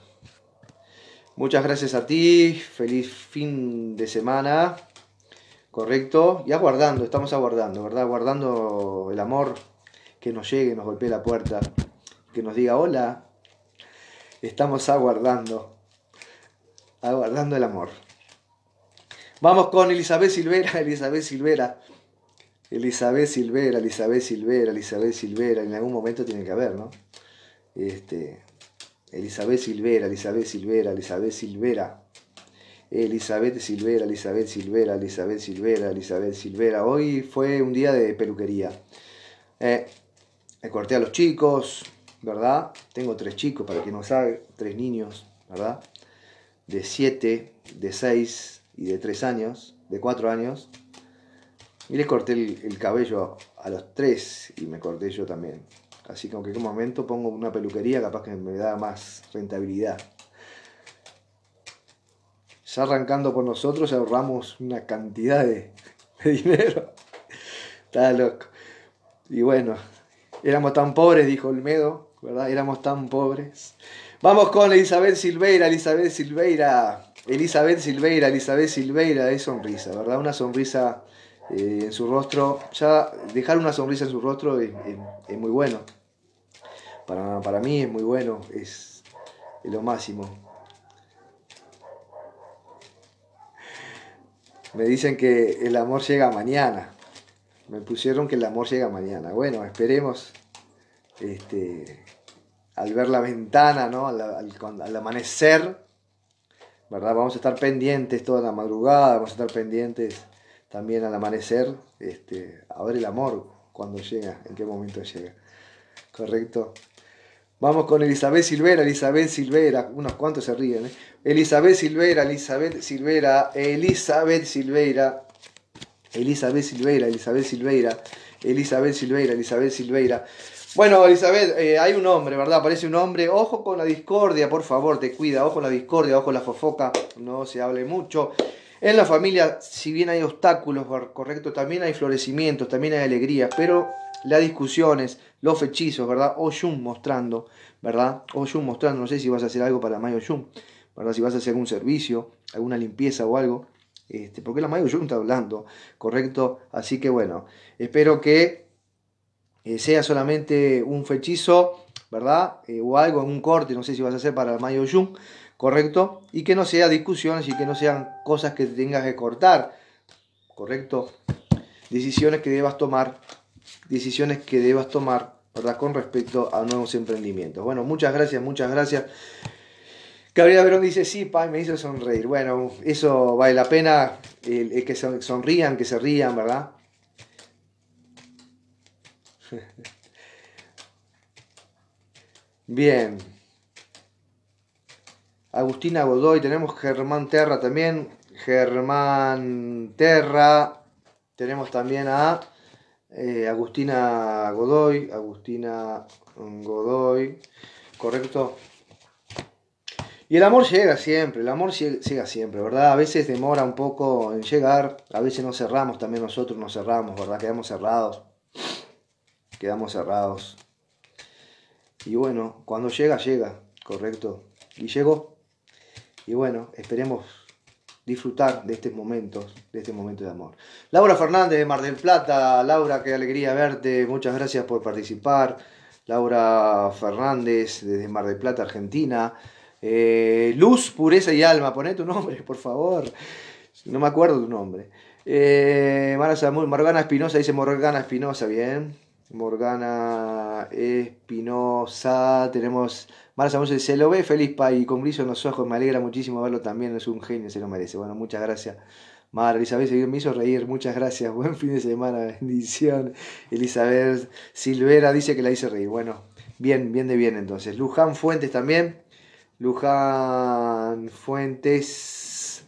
Muchas gracias a ti, feliz fin de semana, correcto, y aguardando, estamos aguardando, ¿verdad? Aguardando el amor que nos llegue, nos golpee la puerta, que nos diga hola, estamos aguardando, aguardando el amor. Vamos con Elizabeth Silvera, Elizabeth Silvera. Elizabeth Silvera, Elizabeth Silvera, Elizabeth Silvera, en algún momento tiene que haber, ¿no? Este, Elizabeth Silvera, Elizabeth Silvera, Elizabeth Silvera, Elizabeth Silvera, Elizabeth Silvera, Elizabeth Silvera, Elizabeth Silvera. Hoy fue un día de peluquería. Eh, corté a los chicos, ¿verdad? Tengo tres chicos, para quien no sabe, tres niños, ¿verdad? De siete, de seis y de tres años, de cuatro años. Y le corté el, cabello a los tres y me corté yo también. Así que en un momento pongo una peluquería, capaz que me da más rentabilidad. Ya arrancando por nosotros ahorramos una cantidad de, dinero. Estaba loco. Y bueno, éramos tan pobres, dijo Olmedo, ¿verdad? Éramos tan pobres. Vamos con Elizabeth Silveira, Elizabeth Silveira, Elizabeth Silveira, Elizabeth Silveira, de sonrisa, ¿verdad? Una sonrisa eh, en su rostro. Ya dejar una sonrisa en su rostro es, muy bueno. Para, mí es muy bueno, es, lo máximo. Me dicen que el amor llega mañana. Me pusieron que el amor llega mañana. Bueno, esperemos. Este, al ver la ventana, ¿no? al, amanecer, ¿verdad? Vamos a estar pendientes toda la madrugada, vamos a estar pendientes también al amanecer, este, a ver el amor cuando llega, en qué momento llega. ¿Correcto? Vamos con Elizabeth Silvera, Elizabeth Silvera, unos cuantos se ríen. ¿eh? Elizabeth Silvera, Elizabeth Silvera, Elizabeth Silvera, Elizabeth Silvera, Elizabeth Silvera, Elizabeth Silvera, Elizabeth Silveira. Bueno, Elizabeth, eh, hay un hombre, ¿verdad? Aparece un hombre. Ojo con la discordia, por favor, te cuida. Ojo con la discordia, ojo con la fofoca. No se hable mucho. En la familia, si bien hay obstáculos, correcto, también hay florecimientos, también hay alegrías, pero las discusiones, los fechizos, ¿verdad? Oyun mostrando, ¿verdad? Oyun mostrando, no sé si vas a hacer algo para Mayo Yun, ¿verdad? Si vas a hacer algún servicio, alguna limpieza o algo, este, porque la Mayo Yun está hablando, ¿correcto? Así que bueno, espero que eh, sea solamente un fechizo, ¿verdad? Eh, o algo, un corte, no sé si vas a hacer para Mayo yung. ¿correcto? Y que no sea discusiones y que no sean cosas que tengas que cortar, ¿correcto? Decisiones que debas tomar, decisiones que debas tomar, Con respecto a nuevos emprendimientos. Bueno, muchas gracias, muchas gracias. Gabriela Verón dice, sí, Pai, me hizo sonreír. Bueno, eso vale la pena, es el que sonrían, que se rían, ¿verdad? Bien. Agustina Godoy, tenemos Germán Terra también. Germán Terra, tenemos también a eh, Agustina Godoy. Agustina Godoy, correcto. Y el amor llega siempre, el amor llega siempre, ¿verdad? A veces demora un poco en llegar, a veces nos cerramos, también nosotros nos cerramos, ¿verdad? Quedamos cerrados. Quedamos cerrados. Y bueno, cuando llega, llega, correcto. Y llegó. Y bueno, esperemos disfrutar de este momento, de este momento de amor. Laura Fernández de Mar del Plata, Laura, qué alegría verte, muchas gracias por participar. Laura Fernández desde Mar del Plata, Argentina. Eh, luz, pureza y alma, poné tu nombre, por favor. No me acuerdo tu nombre. Eh, Mara Morgana Espinosa, dice Morgana Espinosa, bien. Morgana Espinosa, tenemos Marcia Moyo se lo ve feliz, pa, y con brillo en los ojos, me alegra muchísimo verlo también, es un genio, se lo merece. Bueno, muchas gracias. Mar, Elizabeth, me hizo reír, muchas gracias, buen fin de semana, bendición. Elizabeth Silvera dice que la hice reír. Bueno, bien, bien de bien entonces. Luján Fuentes también. Luján Fuentes.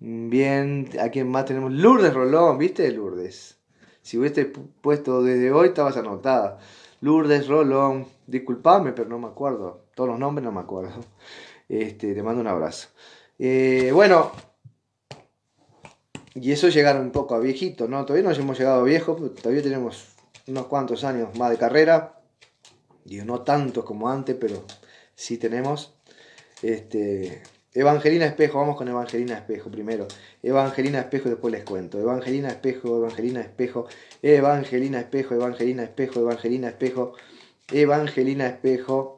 Mm, bien, ¿a quién más tenemos? Lourdes Rolón, ¿viste Lourdes? Si hubiese puesto desde hoy, estabas anotada. Lourdes Rolón, disculpame, pero no me acuerdo todos los nombres no me acuerdo. Este, te mando un abrazo. Eh, bueno, y eso llegar un poco a viejito, ¿no? Todavía no hemos llegado a viejo, todavía tenemos unos cuantos años más de carrera. Digo, no tantos como antes, pero sí tenemos. Este, Evangelina Espejo, vamos con Evangelina Espejo primero. Evangelina Espejo, después les cuento. Evangelina Espejo, Evangelina Espejo, Evangelina Espejo, Evangelina Espejo, Evangelina Espejo, Evangelina Espejo. Evangelina Espejo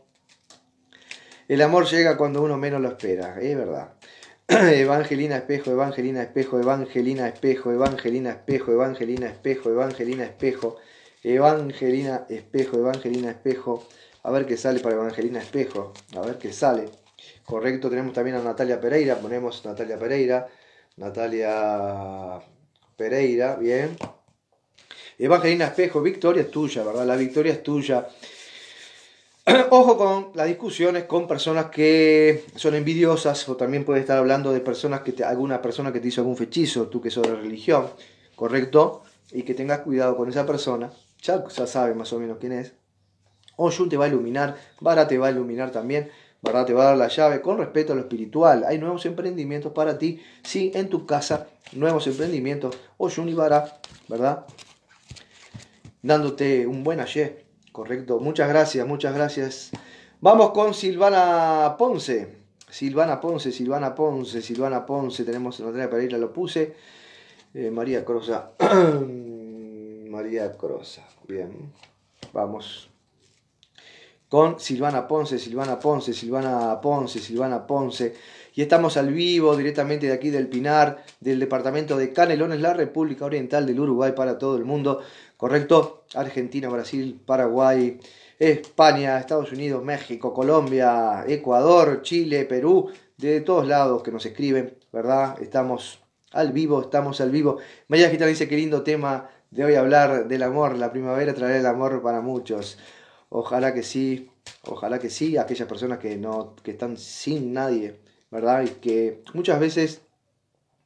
el amor llega cuando uno menos lo espera, es verdad. Evangelina Espejo, Evangelina Espejo, Evangelina Espejo, Evangelina Espejo, Evangelina Espejo, Evangelina Espejo, Evangelina Espejo, Evangelina Espejo. A ver qué sale para Evangelina Espejo, a ver qué sale. Correcto, tenemos también a Natalia Pereira, ponemos Natalia Pereira, Natalia Pereira, bien. Evangelina Espejo, victoria es tuya, ¿verdad? La victoria es tuya. Ojo con las discusiones con personas que son envidiosas o también puede estar hablando de personas que te, alguna persona que te hizo algún fechizo, tú que sos de religión, ¿correcto? Y que tengas cuidado con esa persona, ya, ya sabes más o menos quién es. Oyun te va a iluminar, Vara te va a iluminar también, ¿verdad? te va a dar la llave con respeto a lo espiritual. Hay nuevos emprendimientos para ti, sí, en tu casa, nuevos emprendimientos, Oyun y Vara, ¿verdad? Dándote un buen ayer Correcto, muchas gracias, muchas gracias. Vamos con Silvana Ponce. Silvana Ponce, Silvana Ponce, Silvana Ponce. Tenemos para Pereira, lo puse. Eh, María Crosa. María Crosa. Bien, vamos. Con Silvana Ponce, Silvana Ponce, Silvana Ponce, Silvana Ponce. Y estamos al vivo directamente de aquí del Pinar, del departamento de Canelones, la República Oriental del Uruguay para todo el mundo. ¿correcto? Argentina, Brasil, Paraguay, España, Estados Unidos, México, Colombia, Ecuador, Chile, Perú, de todos lados que nos escriben, ¿verdad? Estamos al vivo, estamos al vivo. Maya Gitana dice, qué lindo tema de hoy hablar del amor, la primavera traerá el amor para muchos. Ojalá que sí, ojalá que sí, aquellas personas que, no, que están sin nadie, ¿verdad? Y que muchas veces,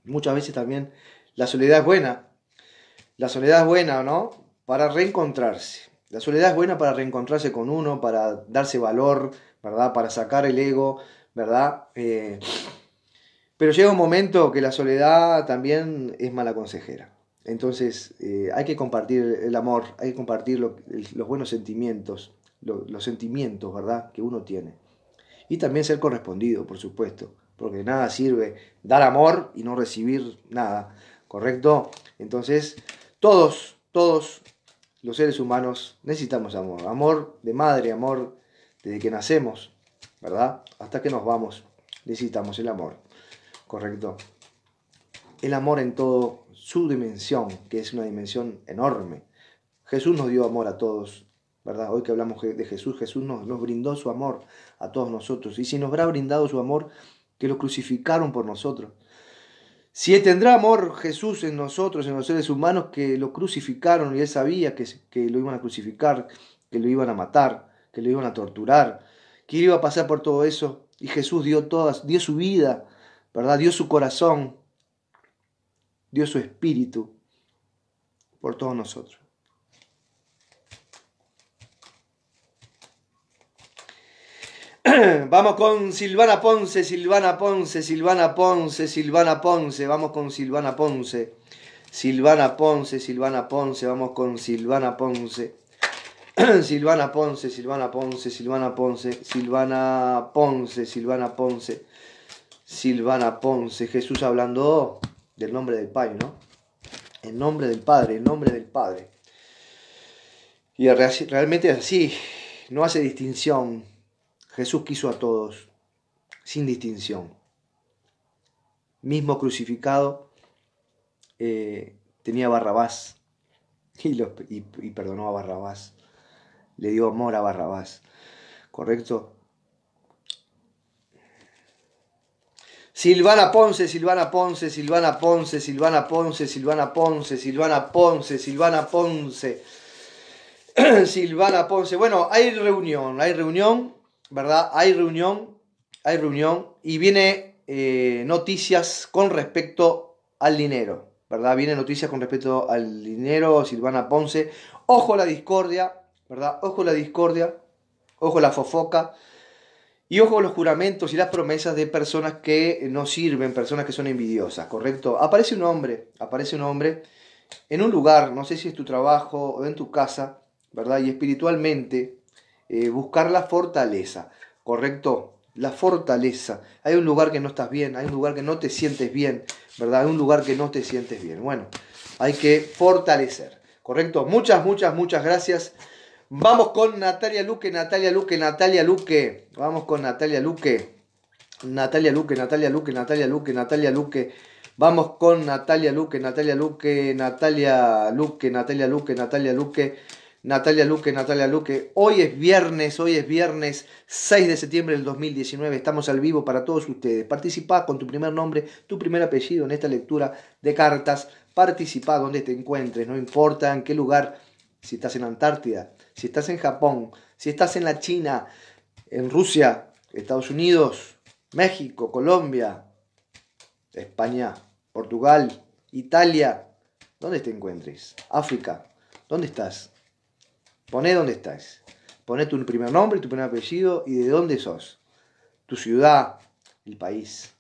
muchas veces también la soledad es buena. La soledad es buena, ¿no? para reencontrarse. La soledad es buena para reencontrarse con uno, para darse valor, ¿verdad? Para sacar el ego, ¿verdad? Eh, pero llega un momento que la soledad también es mala consejera. Entonces eh, hay que compartir el amor, hay que compartir los buenos sentimientos, los sentimientos, ¿verdad? Que uno tiene. Y también ser correspondido, por supuesto, porque nada sirve dar amor y no recibir nada, ¿correcto? Entonces, todos, todos los seres humanos necesitamos amor. Amor de madre, amor desde que nacemos, ¿verdad? Hasta que nos vamos, necesitamos el amor. Correcto. El amor en toda su dimensión, que es una dimensión enorme. Jesús nos dio amor a todos, ¿verdad? Hoy que hablamos de Jesús, Jesús nos, nos brindó su amor a todos nosotros. Y si nos habrá brindado su amor, que lo crucificaron por nosotros. Si tendrá amor Jesús en nosotros, en los seres humanos que lo crucificaron y él sabía que, que lo iban a crucificar, que lo iban a matar, que lo iban a torturar, que iba a pasar por todo eso. Y Jesús dio todas, dio su vida, ¿verdad? Dio su corazón, dio su espíritu por todos nosotros. Vamos con Silvana Ponce, Silvana Ponce, Silvana Ponce, Silvana Ponce, vamos con Silvana Ponce. Silvana Ponce, Silvana Ponce, vamos con Silvana Ponce. Silvana Ponce, Silvana Ponce, Silvana Ponce, Silvana Ponce, Silvana Ponce, Silvana Ponce. Jesús hablando del nombre del Padre, ¿no? El nombre del Padre, el nombre del Padre. Y realmente es así, no hace distinción Jesús quiso a todos, sin distinción. Mismo crucificado eh, tenía Barrabás y, y, y perdonó a Barrabás. Le dio amor a Barrabás. ¿Correcto? Silvana Ponce, Silvana Ponce, Silvana Ponce, Silvana Ponce, Silvana Ponce, Silvana Ponce, Silvana Ponce, Silvana Ponce. Bueno, hay reunión, hay reunión. ¿verdad? Hay reunión, hay reunión y viene eh, noticias con respecto al dinero, ¿verdad? Viene noticias con respecto al dinero, Silvana Ponce. Ojo la discordia, ¿verdad? Ojo a la discordia, ojo a la fofoca. Y ojo los juramentos y las promesas de personas que no sirven, personas que son envidiosas, ¿correcto? Aparece un hombre, aparece un hombre en un lugar, no sé si es tu trabajo o en tu casa, ¿verdad? Y espiritualmente eh, buscar la fortaleza, ¿correcto? La fortaleza. Hay un lugar que no estás bien, hay un lugar que no te sientes bien, ¿verdad? Hay un lugar que no te sientes bien. Bueno, hay que fortalecer, ¿correcto? Muchas, muchas, muchas gracias. Vamos con Natalia Luque, Natalia Luque, Natalia Luque. Vamos con Natalia Luque. Natalia Luque, Natalia Luque, Natalia Luque, Natalia Luque. Vamos con Natalia Luque, Natalia Luque, Natalia Luque, Natalia Luque, Natalia Luque. Natalia Luque. Natalia Luque, Natalia Luque. Hoy es viernes, hoy es viernes 6 de septiembre del 2019. Estamos al vivo para todos ustedes. Participa con tu primer nombre, tu primer apellido en esta lectura de cartas. Participa donde te encuentres, no importa en qué lugar. Si estás en Antártida, si estás en Japón, si estás en la China, en Rusia, Estados Unidos, México, Colombia, España, Portugal, Italia, donde te encuentres. África, ¿dónde estás? Poné dónde estás. Poné tu primer nombre, tu primer apellido y de dónde sos. Tu ciudad, el país.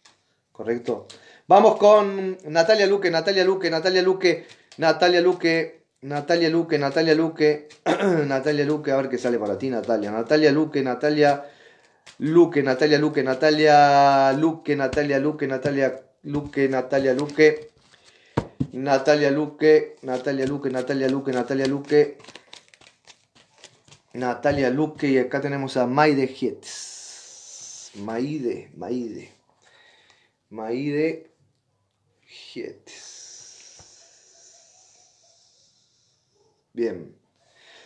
¿Correcto? Vamos con Natalia Luque, Natalia Luque, Natalia Luque, Natalia Luque, Natalia Luque, Natalia Luque, Natalia Luque, a ver qué sale para ti, Natalia. Natalia Luque, Natalia Luque, Natalia Luque, Natalia Luque, Natalia Luque, Natalia Luque, Natalia Luque, Natalia Luque, Natalia Luque, Natalia Luque, Natalia Luque. Natalia Luque y acá tenemos a Maide Gietz. Maide, Maide. Maide Gietz. Bien.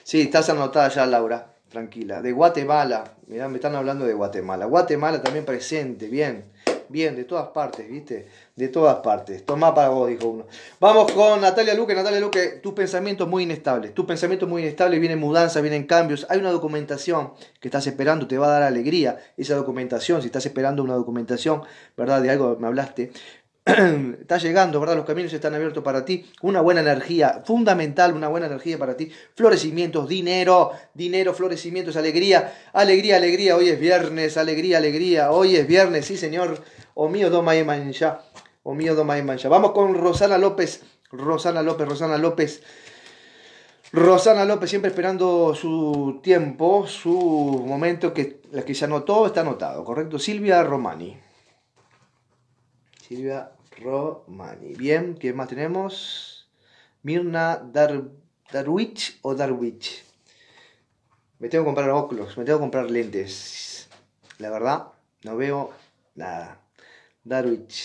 Sí, estás anotada ya, Laura. Tranquila. De Guatemala. Mirá, me están hablando de Guatemala. Guatemala también presente. Bien. Bien, de todas partes, ¿viste? De todas partes. Tomá para vos, dijo uno. Vamos con Natalia Luque. Natalia Luque, tus pensamientos muy inestables. Tus pensamientos muy inestables, vienen mudanzas, vienen cambios. Hay una documentación que estás esperando, te va a dar alegría esa documentación. Si estás esperando una documentación, ¿verdad? De algo me hablaste. está llegando, ¿verdad? Los caminos están abiertos para ti. Una buena energía, fundamental, una buena energía para ti. Florecimientos, dinero, dinero, florecimientos, alegría, alegría, alegría. Hoy es viernes, alegría, alegría. Hoy es viernes, sí, señor. O mío, Doma y Mancha. O mío, Doma y Mancha. Vamos con Rosana López. Rosana López, Rosana López. Rosana López siempre esperando su tiempo, su momento que, la que se anotó está anotado, ¿correcto? Silvia Romani. Silvia Romani. Bien, ¿qué más tenemos? Mirna Dar Darwich o Darwich. Me tengo que comprar óculos, me tengo que comprar lentes. La verdad, no veo nada. Darwich.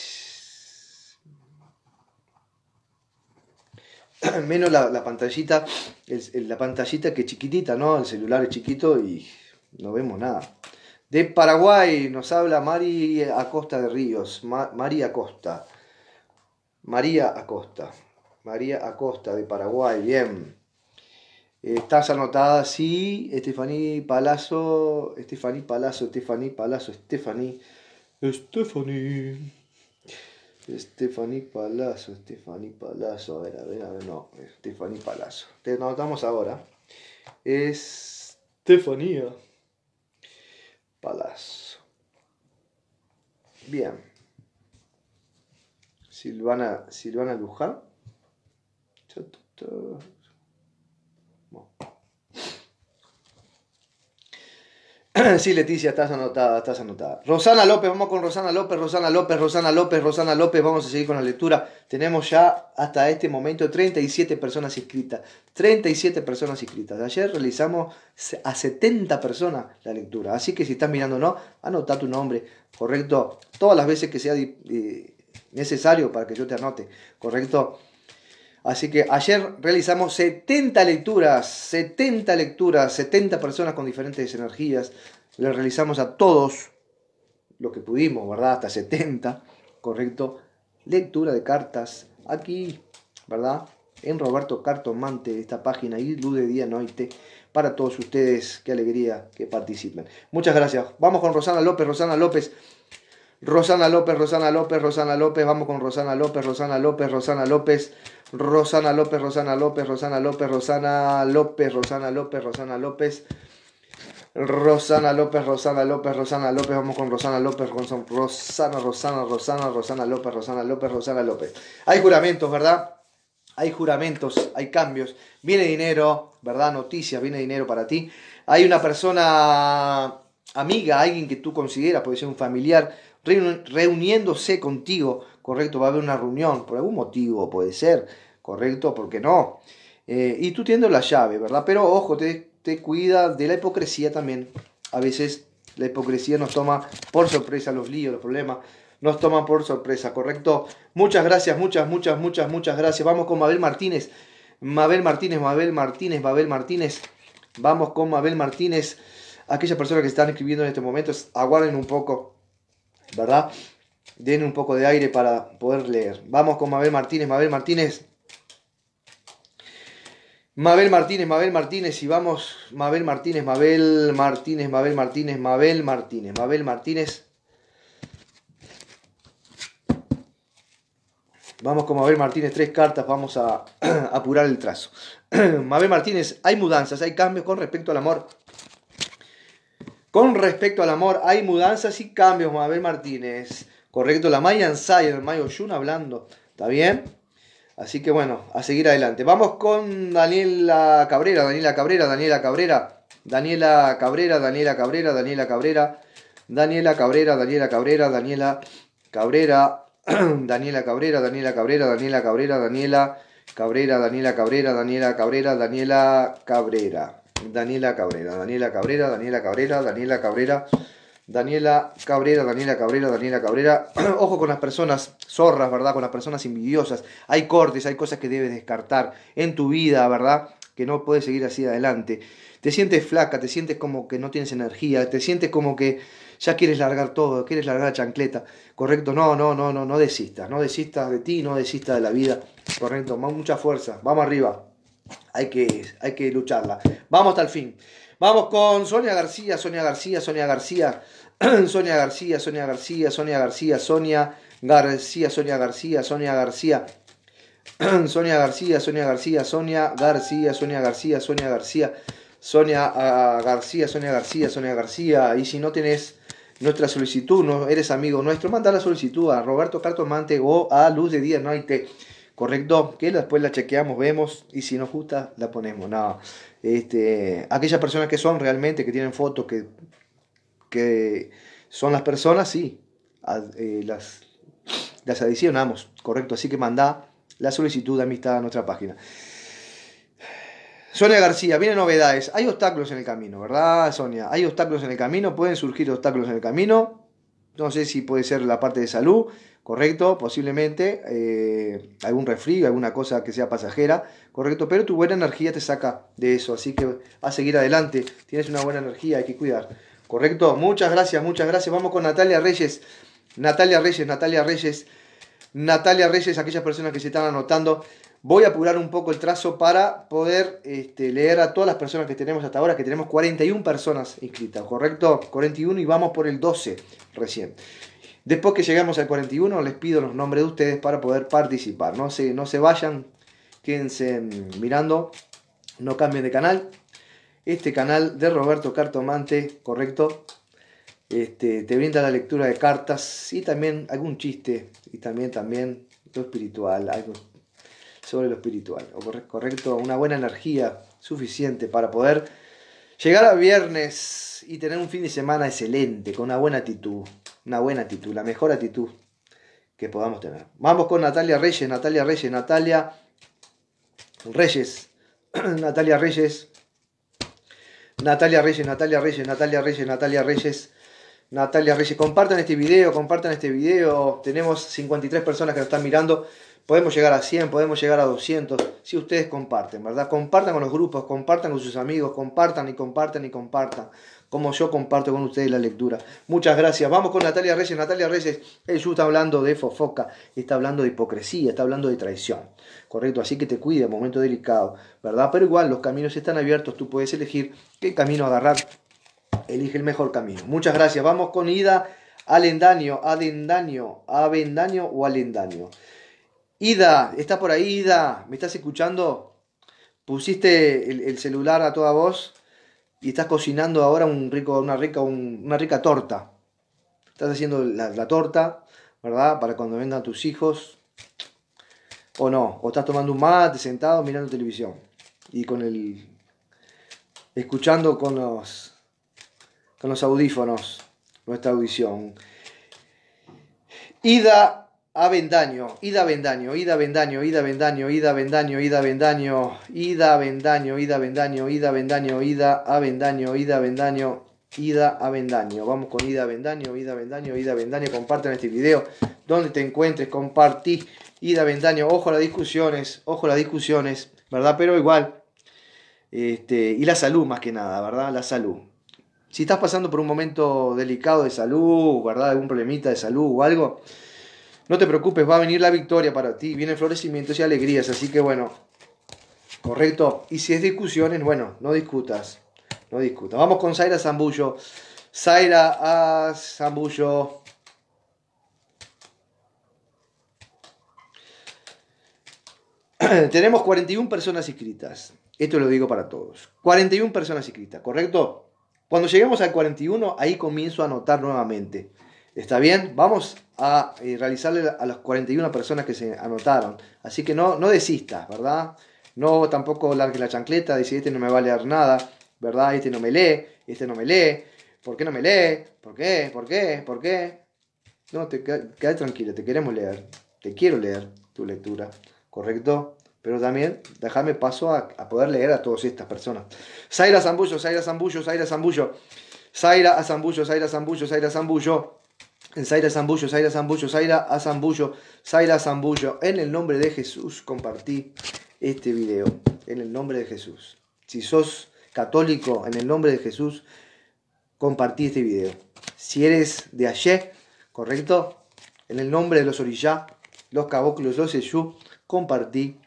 Menos la, pantallita, la pantallita que es chiquitita, ¿no? El celular es chiquito y no vemos nada. De Paraguay nos habla Mari Acosta de Ríos. María Mari Acosta. María Acosta. María Acosta de Paraguay, bien. Eh, estás anotada, sí. Estefaní Palazo, Estefaní Palazo, Estefaní Palazo, Stephanie, Estefaní. Stephanie Palazzo, Estefaní Palazzo. A ver, a ver, a ver, no. Estefaní Palazzo. Te anotamos ahora. Estefanía Palazzo. Bien. Silvana, Luján. Sí, Leticia, estás anotada, estás anotada. Rosana López, vamos con Rosana López, Rosana López, Rosana López, Rosana López. Vamos a seguir con la lectura. Tenemos ya hasta este momento 37 personas inscritas. 37 personas inscritas. Ayer realizamos a 70 personas la lectura. Así que si estás mirando no, anota tu nombre. Correcto. Todas las veces que sea necesario para que yo te anote, ¿correcto? Así que ayer realizamos 70 lecturas, 70 lecturas, 70 personas con diferentes energías. Le realizamos a todos lo que pudimos, ¿verdad? Hasta 70, ¿correcto? Lectura de cartas aquí, ¿verdad? En Roberto Cartomante, esta página y luz de día noite para todos ustedes. Qué alegría que participen. Muchas gracias. Vamos con Rosana López. Rosana López Rosana López, Rosana López, Rosana López, vamos con Rosana López, Rosana López, Rosana López, Rosana López, Rosana López, Rosana López, Rosana López, Rosana López, Rosana López, Rosana López, Rosana López, Rosana vamos con Rosana López, Rosana, Rosana, Rosana, Rosana López, Rosana López, Rosana López. Hay juramentos, ¿verdad? Hay juramentos, hay cambios, viene dinero, ¿verdad? Noticias, viene dinero para ti. Hay una persona amiga, alguien que tú consideras, puede ser un familiar, reuniéndose contigo, correcto, va a haber una reunión, por algún motivo puede ser, correcto, ¿Por qué no. Eh, y tú tienes la llave, ¿verdad? Pero ojo, te, te cuida de la hipocresía también. A veces la hipocresía nos toma por sorpresa los líos, los problemas nos toman por sorpresa, ¿correcto? Muchas gracias, muchas, muchas, muchas, muchas gracias. Vamos con Mabel Martínez. Mabel Martínez, Mabel Martínez, Mabel Martínez. Vamos con Mabel Martínez. Aquellas personas que están escribiendo en este momento, aguarden un poco. ¿verdad? Den un poco de aire para poder leer. Vamos con Mabel Martínez, Mabel Martínez. Mabel Martínez, Mabel Martínez, y vamos, Mabel Martínez, Mabel Martínez, Mabel Martínez, Mabel Martínez, Mabel Martínez. Vamos con Mabel Martínez, tres cartas, vamos a apurar el trazo. Mabel Martínez, hay mudanzas, hay cambios con respecto al amor. Con respecto al amor, hay mudanzas y cambios, Mabel Martínez. Correcto, la Mayan el Mayo Jun hablando. ¿Está bien? Así que bueno, a seguir adelante. Vamos con Daniela Cabrera, Daniela Cabrera, Daniela Cabrera, Daniela Cabrera, Daniela Cabrera, Daniela Cabrera, Daniela Cabrera, Daniela Cabrera, Daniela Cabrera, Daniela Cabrera, Daniela Cabrera, Daniela Cabrera, Daniela Cabrera, Daniela Cabrera, Daniela Cabrera, Daniela Cabrera. Daniela Cabrera, Daniela Cabrera, Daniela Cabrera, Daniela Cabrera, Daniela Cabrera, Daniela Cabrera, Daniela Cabrera. Ojo con las personas zorras, ¿verdad? Con las personas envidiosas. Hay cortes, hay cosas que debes descartar en tu vida, ¿verdad? Que no puedes seguir así adelante. Te sientes flaca, te sientes como que no tienes energía, te sientes como que ya quieres largar todo, quieres largar la chancleta, correcto, no, no, no, no, no desistas, no desistas de ti, no desistas de la vida, correcto, mucha fuerza, vamos arriba hay que, hay que lucharla. Vamos hasta el fin. Vamos con Sonia García, Sonia García, Sonia García, Sonia García, Sonia García, Sonia García, Sonia García, Sonia García, Sonia García. Sonia García, Sonia García, Sonia García, Sonia García, Sonia García, Sonia García, Sonia García, Sonia García. Y si no tenés nuestra solicitud, no eres amigo nuestro, manda la solicitud a Roberto Cartomante o a Luz de Día Noite. ¿correcto? Que después la chequeamos, vemos y si nos gusta la ponemos. este, aquellas personas que son realmente, que tienen fotos, que, que son las personas, sí, eh, las, las adicionamos, ¿correcto? Así que manda la solicitud de amistad a nuestra página. Sonia García, vienen novedades. Hay obstáculos en el camino, ¿verdad, Sonia? Hay obstáculos en el camino, pueden surgir obstáculos en el camino. No sé si puede ser la parte de salud, ¿correcto? Posiblemente eh, algún refrío, alguna cosa que sea pasajera, ¿correcto? Pero tu buena energía te saca de eso, así que a seguir adelante, tienes una buena energía, hay que cuidar, ¿correcto? Muchas gracias, muchas gracias. Vamos con Natalia Reyes, Natalia Reyes, Natalia Reyes, Natalia Reyes, aquellas personas que se están anotando. Voy a apurar un poco el trazo para poder este, leer a todas las personas que tenemos hasta ahora, que tenemos 41 personas inscritas, ¿correcto? 41 y vamos por el 12 recién. Después que llegamos al 41, les pido los nombres de ustedes para poder participar. No se, no se vayan, quédense mirando, no cambien de canal. Este canal de Roberto Cartomante, correcto, este, te brinda la lectura de cartas y también algún chiste y también, también lo espiritual, algo sobre lo espiritual, correcto, una buena energía suficiente para poder llegar a viernes y tener un fin de semana excelente, con una buena actitud una buena actitud, la mejor actitud que podamos tener. Vamos con Natalia Reyes, Natalia Reyes, Natalia Reyes, Natalia Reyes, Natalia Reyes, Natalia Reyes, Natalia Reyes, Natalia Reyes, Natalia Reyes. Compartan este video, compartan este video. Tenemos 53 personas que nos están mirando. Podemos llegar a 100, podemos llegar a 200 si ustedes comparten, ¿verdad? Compartan con los grupos, compartan con sus amigos, compartan y compartan y compartan como yo comparto con ustedes la lectura. Muchas gracias. Vamos con Natalia Reyes. Natalia Reyes, Ella está hablando de fofoca, está hablando de hipocresía, está hablando de traición. Correcto, así que te cuide, momento delicado, ¿verdad? Pero igual los caminos están abiertos, tú puedes elegir qué camino agarrar. Elige el mejor camino. Muchas gracias. Vamos con Ida Alendaño, Alendaño, Avendaño o Alendaño. Ida, ¿está por ahí, Ida? ¿Me estás escuchando? ¿Pusiste el, el celular a toda voz? y estás cocinando ahora un rico, una, rica, una rica torta. Estás haciendo la, la torta, ¿verdad? Para cuando vengan tus hijos. O no, o estás tomando un mate sentado mirando televisión. Y con el. escuchando con los. con los audífonos nuestra audición. Ida Avendaño, Ida Avendaño, Ida Avendaño, Ida Avendaño, Ida Avendaño, Ida Avendaño, Ida Avendaño, Ida Avendaño, Ida Avendaño, Ida Avendaño, Ida Avendaño, Ida Avendaño. Vamos con Ida Avendaño, Ida Avendaño, Ida Avendaño. Compartan este video donde te encuentres, compartí Ida Avendaño. Ojo a las discusiones, ojo a las discusiones, ¿verdad? Pero igual, este, y la salud más que nada, ¿verdad? La salud. Si estás pasando por un momento delicado de salud, ¿verdad? Algún problemita de salud o algo no te preocupes, va a venir la victoria para ti, vienen florecimientos y alegrías, así que bueno, correcto. Y si es discusiones, bueno, no discutas, no discutas. Vamos con Zaira Zambullo. Zaira Zambullo. Tenemos 41 personas inscritas. Esto lo digo para todos. 41 personas inscritas, ¿correcto? Cuando lleguemos al 41, ahí comienzo a anotar nuevamente. Está bien, vamos a eh, realizarle a las 41 personas que se anotaron. Así que no, no desistas, ¿verdad? No tampoco largues la chancleta, decir este no me va a leer nada, ¿verdad? Este no me lee, este no me lee. ¿Por qué no me lee? ¿Por qué? ¿Por qué? ¿Por qué? No, te quedas tranquilo, te queremos leer. Te quiero leer tu lectura, ¿correcto? Pero también déjame paso a, poder leer a todas estas personas. Zaira Zambullo, Zaira Zambullo, Zaira Zambullo. Zaira Zambullo, Zaira Zambullo, Zaira Zambullo. En Zaira Zambullo, Zaira Zambullo, Zaira a Zambullo, Zambullo. En el nombre de Jesús compartí este video. En el nombre de Jesús. Si sos católico, en el nombre de Jesús, compartí este video. Si eres de ayer, ¿correcto? En el nombre de los Orillá, los Caboclos, los Seyú, compartí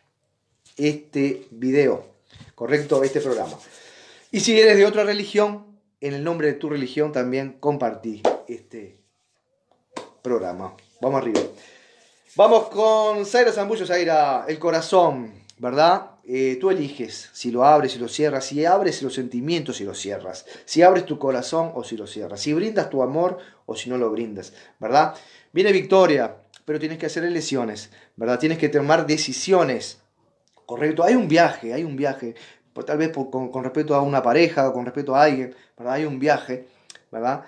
este video, ¿correcto? Este programa. Y si eres de otra religión, en el nombre de tu religión también compartí este programa. Vamos arriba. Vamos con Zaira Zambullo, Zaira, el corazón, ¿verdad? Eh, tú eliges si lo abres, si lo cierras, si abres los sentimientos, si lo cierras, si abres tu corazón o si lo cierras, si brindas tu amor o si no lo brindas, ¿verdad? Viene victoria, pero tienes que hacer elecciones, ¿verdad? Tienes que tomar decisiones, ¿correcto? Hay un viaje, hay un viaje, pues, tal vez con, con, respecto a una pareja o con respecto a alguien, ¿verdad? Hay un viaje, ¿verdad?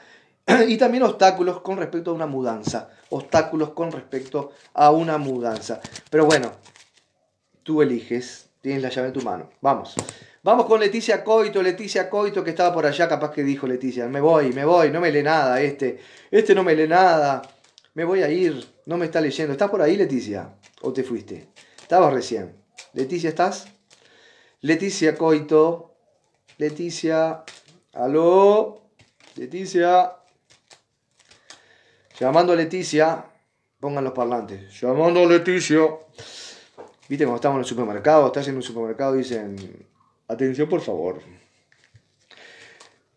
y también obstáculos con respecto a una mudanza. Obstáculos con respecto a una mudanza. Pero bueno, tú eliges, tienes la llave en tu mano. Vamos. Vamos con Leticia Coito, Leticia Coito que estaba por allá, capaz que dijo Leticia, me voy, me voy, no me lee nada este, este no me lee nada, me voy a ir, no me está leyendo. ¿Estás por ahí Leticia? ¿O te fuiste? Estabas recién. Leticia, ¿estás? Leticia Coito, Leticia, aló, Leticia, Llamando a Leticia, pongan los parlantes. Llamando a Leticia. Viste, cuando estamos en el supermercado, estás en un supermercado y dicen, atención por favor.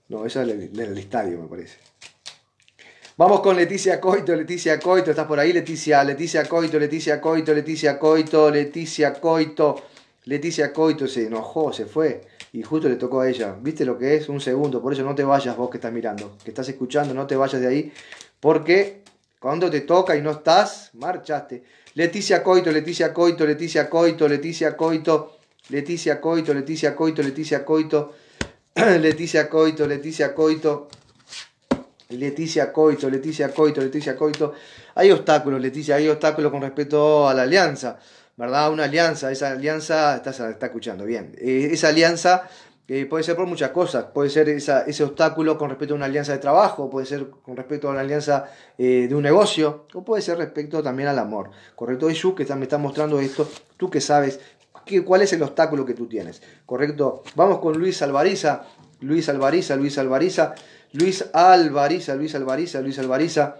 No, esa es del estadio, me parece. Vamos con Leticia Coito, Leticia Coito, estás por ahí, Leticia, Leticia Coito, Leticia Coito, Leticia Coito, Leticia Coito, Leticia Coito se enojó, se fue y justo le tocó a ella. ¿Viste lo que es? Un segundo, por eso no te vayas vos que estás mirando, que estás escuchando, no te vayas de ahí porque cuando te toca y no estás, marchaste. Leticia Coito, Leticia Coito, Leticia Coito, Leticia Coito, Leticia Coito, Leticia Coito, Leticia Coito, Leticia Coito, Leticia Coito, Leticia Coito, Leticia Coito, Leticia Coito. Hay obstáculos, Leticia, hay obstáculos con respecto a la alianza, ¿verdad? Una alianza, esa alianza, estás, está escuchando bien, esa alianza puede ser por muchas cosas, puede ser ese obstáculo con respecto a una alianza de trabajo, puede ser con respecto a una alianza eh, de un negocio, o puede ser respecto también al amor, ¿correcto? Y que me está mostrando esto, tú que sabes cuál es el obstáculo que tú tienes, ¿correcto? Vamos con Luis Alvariza, Luis Alvariza, Luis Alvariza, Luis Alvariza, Luis Alvariza, Luis Alvariza,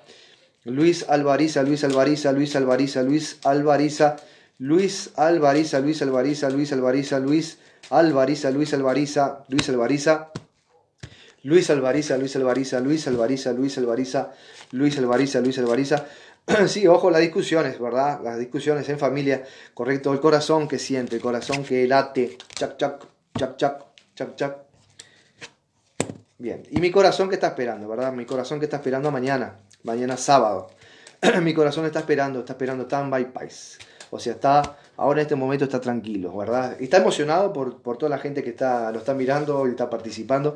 Luis Alvariza, Luis Alvariza, Luis Alvariza, Luis Alvariza, Luis Alvariza, Luis Alvariza, Luis Alvariza, Luis Alvariza, Luis Alvariza, Luis Alvariza, Luis Alvariza, Luis Alvariza, Luis Alvariza, Luis Alvariza, Luis Alvariza, Luis Alvariza, Luis Alvariza. Sí, ojo, las discusiones, ¿verdad? Las discusiones en familia, correcto. El corazón que siente, el corazón que late. Chac, chac, chac, chac, chac, chac. Bien, y mi corazón que está esperando, ¿verdad? Mi corazón que está esperando mañana, mañana sábado. mi corazón está esperando, está esperando tan bye. O sea, está ahora en este momento está tranquilo, ¿verdad? Está emocionado por, toda la gente que está, lo está mirando y está participando,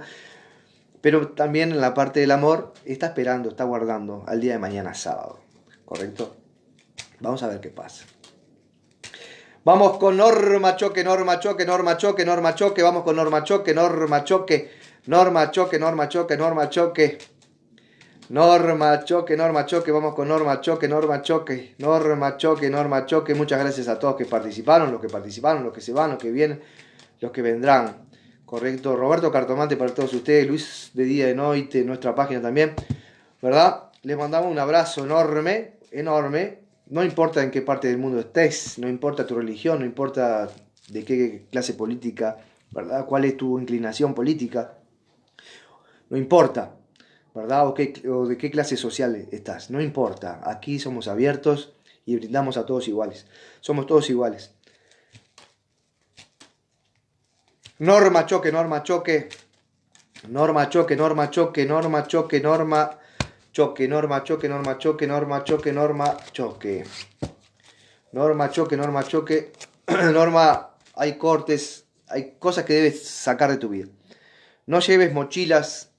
pero también en la parte del amor está esperando, está guardando al día de mañana sábado, ¿correcto? Vamos a ver qué pasa. Vamos con norma choque, norma choque, norma choque, norma choque, vamos con norma choque, norma choque, norma choque, norma choque, norma choque. Norma choque. Norma Choque, Norma Choque, vamos con Norma Choque, Norma Choque, Norma Choque, Norma Choque. Muchas gracias a todos que participaron, los que participaron, los que se van, los que vienen, los que vendrán. Correcto. Roberto Cartomante para todos ustedes, Luis de Día de Noite, nuestra página también. ¿Verdad? Les mandamos un abrazo enorme, enorme. No importa en qué parte del mundo estés, no importa tu religión, no importa de qué clase política, ¿verdad? ¿Cuál es tu inclinación política? No importa ¿verdad? O, de qué clase social estás. No importa, aquí somos abiertos y brindamos a todos iguales. Somos todos iguales. Norma choque, norma choque. Norma choque, norma choque, norma choque, norma choque, norma choque, norma choque, norma choque, norma choque. Norma choque, norma choque. norma, hay cortes, hay cosas que debes sacar de tu vida. No lleves mochilas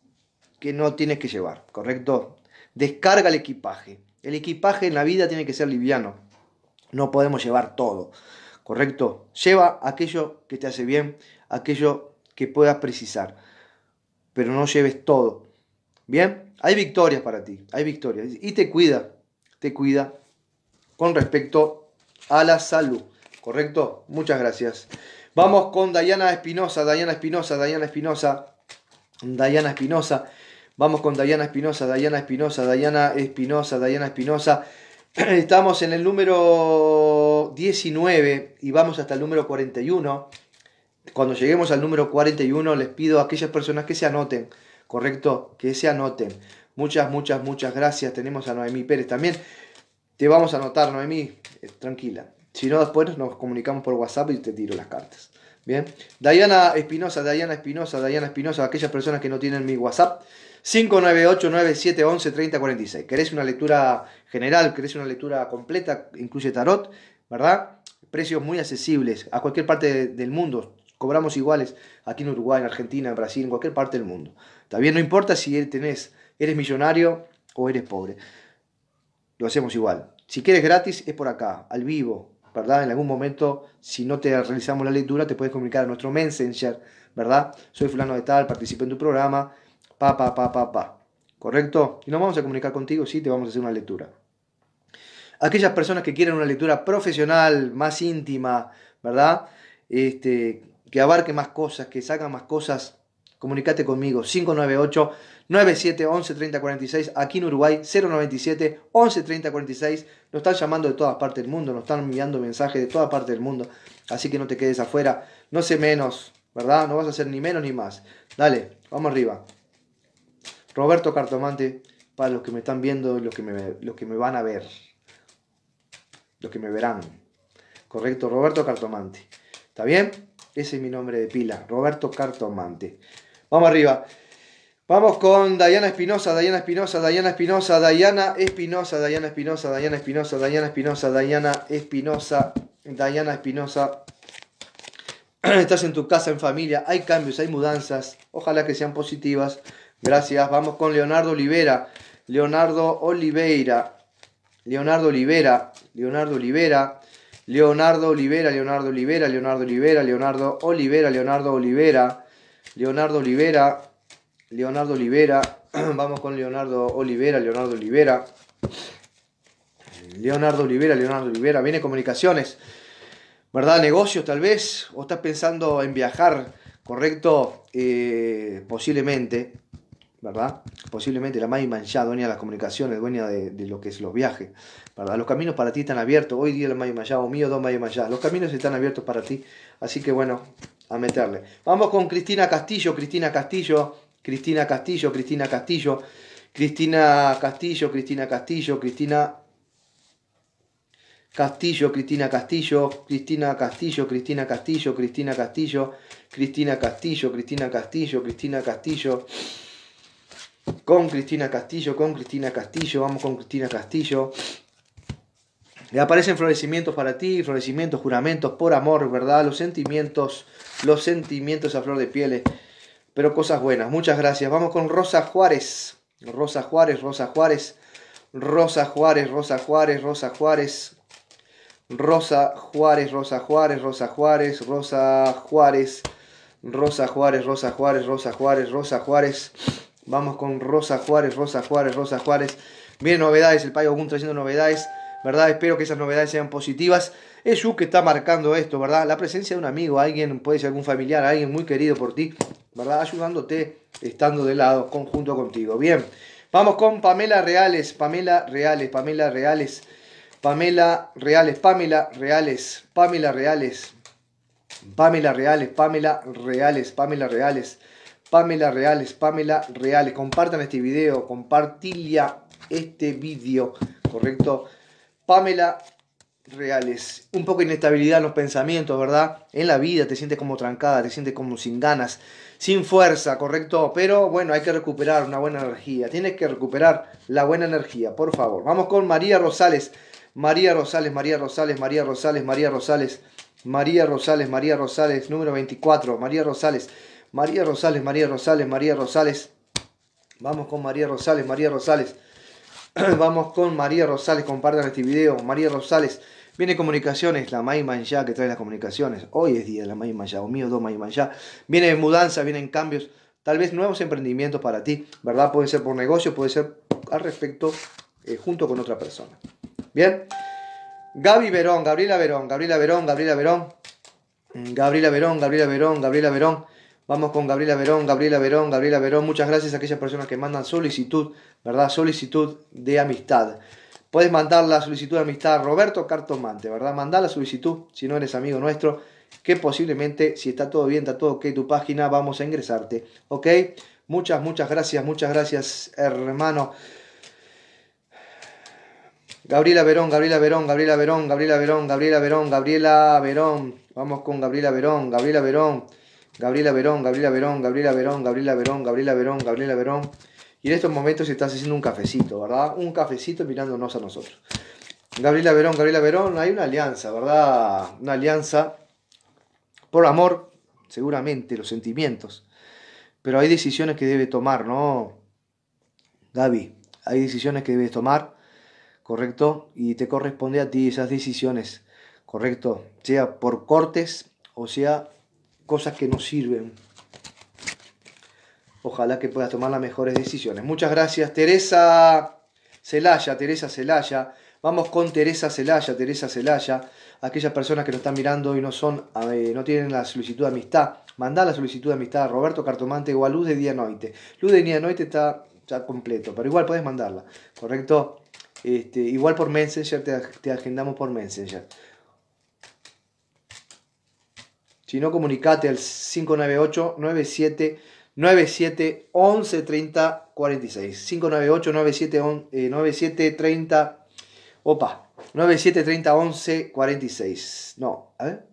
que no tienes que llevar, ¿correcto? Descarga el equipaje. El equipaje en la vida tiene que ser liviano. No podemos llevar todo, ¿correcto? Lleva aquello que te hace bien, aquello que puedas precisar, pero no lleves todo. Bien, hay victorias para ti, hay victorias. Y te cuida, te cuida con respecto a la salud, ¿correcto? Muchas gracias. Vamos con Dayana Espinosa, Dayana Espinosa, Dayana Espinosa, Dayana Espinosa. Vamos con Dayana Espinosa, Dayana Espinosa, Dayana Espinosa, Dayana Espinosa. Estamos en el número 19 y vamos hasta el número 41. Cuando lleguemos al número 41 les pido a aquellas personas que se anoten, ¿correcto? Que se anoten. Muchas, muchas, muchas gracias. Tenemos a Noemí Pérez también. Te vamos a anotar, Noemí. Eh, tranquila. Si no, después nos comunicamos por WhatsApp y te tiro las cartas. Bien. Diana Espinosa, Diana Espinosa, Diana Espinosa, aquellas personas que no tienen mi WhatsApp. 598-9711-3046. ¿Querés una lectura general? ¿Querés una lectura completa? Incluye tarot, ¿verdad? Precios muy accesibles a cualquier parte del mundo. Cobramos iguales aquí en Uruguay, en Argentina, en Brasil, en cualquier parte del mundo. También no importa si eres millonario o eres pobre. Lo hacemos igual. Si quieres gratis, es por acá, al vivo, ¿verdad? En algún momento, si no te realizamos la lectura, te puedes comunicar a nuestro Messenger, ¿verdad? Soy fulano de tal, participo en tu programa, pa, pa, pa, pa, pa. ¿Correcto? Y nos vamos a comunicar contigo, sí, te vamos a hacer una lectura. Aquellas personas que quieren una lectura profesional, más íntima, ¿verdad? Este, que abarque más cosas, que sacan más cosas, comunícate conmigo, 598 97 11 30 46, aquí en Uruguay 097 11 30 46. Nos están llamando de todas partes del mundo, nos están enviando mensajes de todas partes del mundo. Así que no te quedes afuera, no sé menos, ¿verdad? No vas a hacer ni menos ni más. Dale, vamos arriba. Roberto Cartomante, para los que me están viendo y los que me, los que me van a ver, los que me verán. Correcto, Roberto Cartomante. ¿Está bien? Ese es mi nombre de pila, Roberto Cartomante. Vamos arriba. Vamos con Dayana Espinosa, Dayana Espinosa, Dayana Espinosa, Dayana Espinosa, Dayana Espinosa, Dayana Espinosa, Dayana Espinosa, Dayana Espinosa, Dayana Espinosa. Estás en tu casa, en familia, hay cambios, hay mudanzas, ojalá que sean positivas. Gracias. Vamos con Leonardo Olivera, Leonardo Oliveira, Leonardo Olivera, Leonardo Olivera, Leonardo Olivera, Leonardo Olivera, Leonardo Olivera, Leonardo Olivera, Leonardo Olivera, Leonardo Olivera. Leonardo Olivera. Vamos con Leonardo Olivera, Leonardo Olivera. Leonardo Olivera, Leonardo Olivera. Viene comunicaciones, ¿verdad? Negocios tal vez. O estás pensando en viajar, ¿correcto? Eh, posiblemente, ¿verdad? Posiblemente la más dueña de las comunicaciones, dueña de, lo que es los viajes, ¿verdad? Los caminos para ti están abiertos. Hoy día la May o mío, dos May Los caminos están abiertos para ti. Así que bueno, a meterle. Vamos con Cristina Castillo. Cristina Castillo Cristina Castillo, Cristina Castillo, Cristina Castillo, Cristina Castillo, Cristina Castillo, Cristina Castillo, Cristina Castillo, Cristina Castillo, Cristina Castillo, Cristina Castillo, Cristina Castillo, Cristina Castillo, con Cristina Castillo, con Cristina Castillo, vamos con Cristina Castillo. Le aparecen florecimientos para ti, florecimientos, juramentos, por amor, ¿verdad? Los sentimientos, los sentimientos a flor de pieles pero cosas buenas. Muchas gracias. Vamos con Rosa Juárez. Rosa Juárez, Rosa Juárez. Rosa Juárez, Rosa Juárez, Rosa Juárez. Rosa Juárez, Rosa Juárez, Rosa Juárez, Rosa Juárez. Rosa Juárez, Rosa Juárez, Rosa Juárez, Rosa Juárez. Vamos con Rosa Juárez, Rosa Juárez, Rosa Juárez. Bien, novedades, el Payo Gun trayendo novedades, ¿verdad? Espero que esas novedades sean positivas. Es Yu que está marcando esto, ¿verdad? La presencia de un amigo, alguien, puede ser algún familiar, alguien muy querido por ti, ¿verdad? Ayudándote, estando de lado, conjunto contigo. Bien, vamos con Pamela Reales, Pamela Reales, Pamela Reales, Pamela Reales, Pamela Reales, Pamela Reales, Pamela Reales, Pamela Reales, Pamela Reales, Pamela Reales, Pamela Reales. Compartan este video, compartilia este video, ¿correcto? Pamela reales. Un poco de inestabilidad en los pensamientos, ¿verdad? En la vida te sientes como trancada, te sientes como sin ganas, sin fuerza, ¿correcto? Pero bueno, hay que recuperar una buena energía. Tienes que recuperar la buena energía, por favor. Vamos con María Rosales. María Rosales, María Rosales, María Rosales, María Rosales, María Rosales, María Rosales, número 24, María Rosales, María Rosales, María Rosales, María Rosales. Vamos con María Rosales, María Rosales. Vamos con María Rosales, compartan este video. María Rosales. Viene comunicaciones, la Maiman ya que trae las comunicaciones. Hoy es día de la Maiman ya, o mío dos Maiman ya. Viene mudanza, vienen cambios, tal vez nuevos emprendimientos para ti, ¿verdad? Puede ser por negocio, puede ser al respecto eh, junto con otra persona. Bien. Gaby Verón, Gabriela Verón, Gabriela Verón, Gabriela Verón. Mm, Gabriela Verón, Gabriela Verón, Gabriela Verón. Vamos con Gabriela Verón, Gabriela Verón, Gabriela Verón. Muchas gracias a aquellas personas que mandan solicitud, ¿verdad? Solicitud de amistad. Puedes mandar la solicitud de amistad a Roberto Cartomante, ¿verdad? Manda la solicitud si no eres amigo nuestro, que posiblemente, si está todo bien, está todo ok, tu página, vamos a ingresarte, ¿ok? Muchas, muchas gracias, muchas gracias, hermano. Gabriela Verón, Gabriela Verón, Gabriela Verón, Gabriela Verón, Gabriela Verón, Gabriela Verón. Vamos con Gabriela Verón, Gabriela Verón, Gabriela Verón, Gabriela Verón, Gabriela Verón, Gabriela Verón, Gabriela Verón, Gabriela Verón, Gabriela Verón. Y en estos momentos estás haciendo un cafecito, ¿verdad? Un cafecito mirándonos a nosotros. Gabriela Verón, Gabriela Verón, hay una alianza, ¿verdad? Una alianza por amor, seguramente, los sentimientos. Pero hay decisiones que debe tomar, ¿no? Gaby, hay decisiones que debes tomar, ¿correcto? Y te corresponde a ti esas decisiones, ¿correcto? Sea por cortes o sea cosas que no sirven, Ojalá que puedas tomar las mejores decisiones. Muchas gracias, Teresa Celaya, Teresa Celaya. Vamos con Teresa Celaya, Teresa Celaya. Aquellas personas que nos están mirando y no son, eh, no tienen la solicitud de amistad, mandá la solicitud de amistad a Roberto Cartomante o a Luz de Día Noite. Luz de Día Noite está ya completo, pero igual puedes mandarla, ¿correcto? Este, igual por Messenger, te, te, agendamos por Messenger. Si no, comunicate al 598 97 97 11 30 46. 598 97, 97 30. Opa, 97 30 11 46. No, a ver.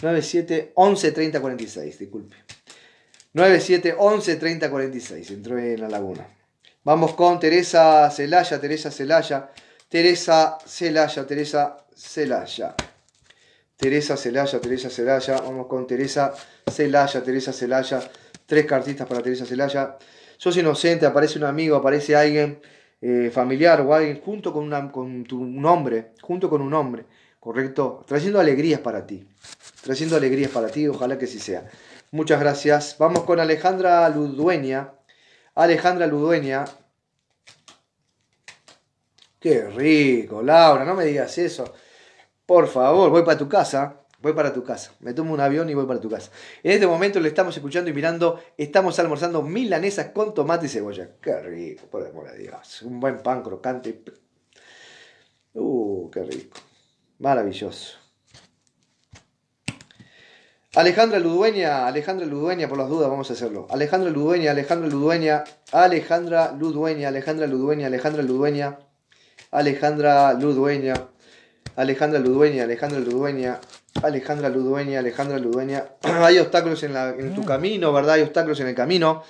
97 11 30 46, disculpe. 97 11 30 46, entró en la laguna. Vamos con Teresa Celaya, Teresa Celaya, Teresa Celaya, Teresa Celaya. Teresa Celaya, Teresa Celaya, vamos con Teresa Celaya, Teresa Celaya, tres cartistas para Teresa Celaya. Sos inocente, aparece un amigo, aparece alguien eh, familiar o alguien junto con, tu, un junto con un hombre, ¿correcto? Trayendo alegrías para ti, trayendo alegrías para ti, ojalá que sí sea. Muchas gracias. Vamos con Alejandra Ludueña. Alejandra Ludueña. Qué rico, Laura, no me digas eso. Por favor, voy para tu casa. Voy para tu casa. Me tomo un avión y voy para tu casa. En este momento le estamos escuchando y mirando. Estamos almorzando milanesas con tomate y cebolla. Qué rico, por amor de Dios. Un buen pan crocante. Uh, qué rico. Maravilloso. Alejandra Ludueña, Alejandra Ludueña, por las dudas vamos a hacerlo. Alejandra Ludueña, Alejandra Ludueña, Alejandra Ludueña, Alejandra Ludueña, Alejandra Ludueña, Alejandra Ludueña. Alejandra Ludueña. Alejandra Ludueña, Alejandra Ludueña, Alejandra Ludueña, Alejandra Ludueña. hay obstáculos en, tu mm. camino, ¿verdad? Hay obstáculos en el camino.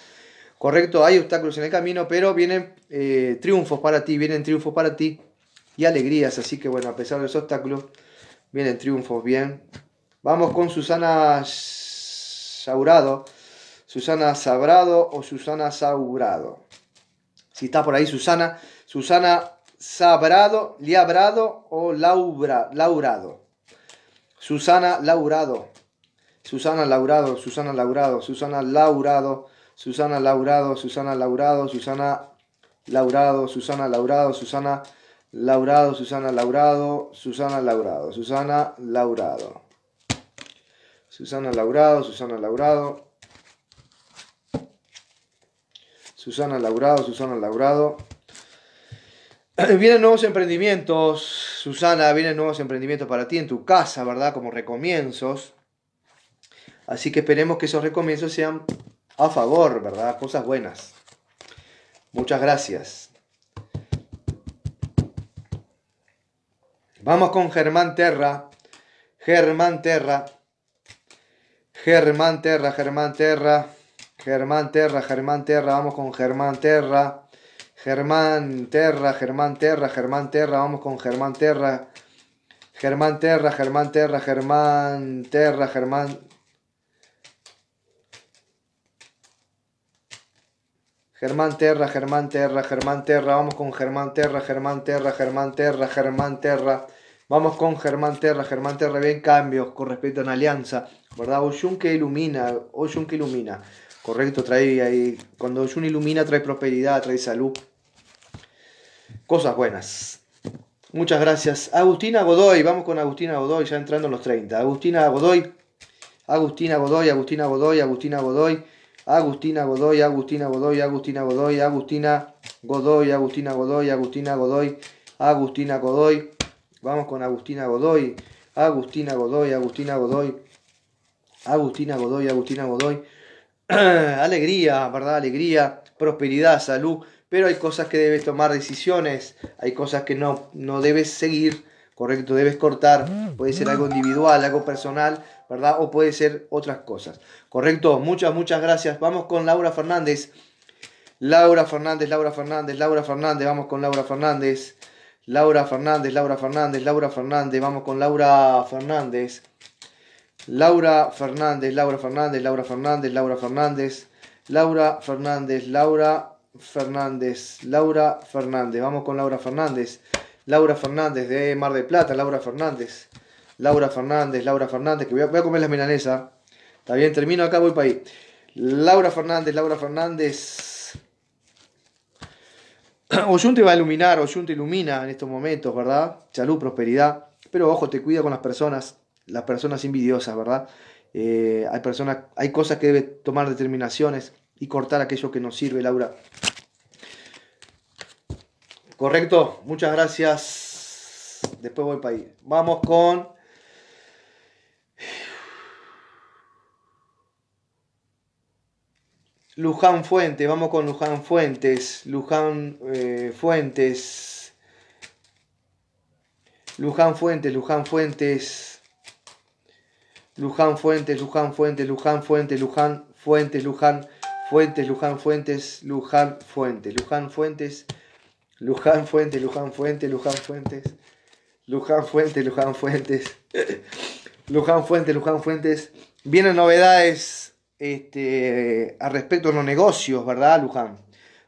Correcto, hay obstáculos en el camino, pero vienen eh, triunfos para ti, vienen triunfos para ti y alegrías. Así que bueno, a pesar de los obstáculos, vienen triunfos, bien. Vamos con Susana Saurado. Susana Sabrado o Susana Saurado. Si está por ahí Susana, Susana sabrado, liabrado o laura, laurado. Susana Laurado. Susana Laurado, Susana Laurado, Susana Laurado, Susana Laurado, Susana Laurado, Susana Laurado, Susana Laurado, Susana Laurado, Susana Laurado, Susana Laurado, Susana Laurado. Susana Laurado, Susana Laurado. Susana Laurado, Susana Laurado. Vienen nuevos emprendimientos, Susana, vienen nuevos emprendimientos para ti en tu casa, ¿verdad? Como recomienzos. Así que esperemos que esos recomienzos sean a favor, ¿verdad? Cosas buenas. Muchas gracias. Vamos con Germán Terra. Germán Terra. Germán Terra, Germán Terra. Germán Terra, Germán Terra. Vamos con Germán Terra. Germán Terra, Germán Terra, Germán Terra, vamos con Germán Terra. Germán Terra, Germán Terra, Germán Terra, Germán. Germán Terra, Germán Terra, Germán Terra, vamos con Germán Terra, Germán Terra, Germán Terra, Germán Terra. Vamos con Germán Terra, Germán Terra, bien cambios con respecto a una alianza, ¿verdad? Oshun que ilumina, Oshun que ilumina. Correcto, trae ahí. Cuando uno ilumina, trae prosperidad, trae salud. Cosas buenas. Muchas gracias. Agustina Godoy, vamos con Agustina Godoy, ya entrando los 30. Agustina Godoy, Agustina Godoy, Agustina Godoy, Agustina Godoy, Agustina Godoy, Agustina Godoy, Agustina Godoy, Agustina Godoy, Agustina Godoy, Agustina Godoy, Agustina Godoy. Vamos con Agustina Godoy, Agustina Godoy, Agustina Godoy, Agustina Godoy, Agustina Godoy. alegría, ¿verdad? Alegría, prosperidad, salud, pero hay cosas que debes tomar decisiones, hay cosas que no, no debes seguir, correcto, debes cortar, puede ser algo individual, algo personal, ¿verdad? O puede ser otras cosas, correcto, muchas, muchas gracias. Vamos con Laura Fernández. Laura Fernández, Laura Fernández, Laura Fernández, vamos con Laura Fernández. Laura Fernández, Laura Fernández, Laura Fernández, vamos con Laura Fernández. Laura Fernández, Laura Fernández, Laura Fernández, Laura Fernández, Laura Fernández, Laura Fernández, Laura Fernández. Vamos con Laura Fernández. Laura Fernández de Mar del Plata, Laura Fernández. Laura Fernández, Laura Fernández, que voy a, comer las milanesas. Está bien, termino acá, voy para ahí. Laura Fernández, Laura Fernández. te va a iluminar, te ilumina en estos momentos, ¿verdad? Salud, prosperidad. Pero ojo, te cuida con las personas. Las personas invidiosas, ¿verdad? Eh, hay, personas, hay cosas que debe tomar determinaciones y cortar aquello que nos sirve, Laura. Correcto, muchas gracias. Después voy para ahí. Vamos con... Luján Fuentes, vamos con Luján Fuentes. Luján eh, Fuentes. Luján Fuentes, Luján Fuentes. Luján Fuentes, Luján Fuentes, Luján Fuentes, Luján Fuentes, Luján Fuentes, Luján Fuentes, Luján Fuentes, Luján Fuentes, Luján Fuentes, Luján Fuentes, Luján Fuentes, Luján Fuentes, Luján Fuentes, Luján Fuentes, Luján Fuentes. Vienen novedades este, al respecto a los negocios, ¿verdad, Luján?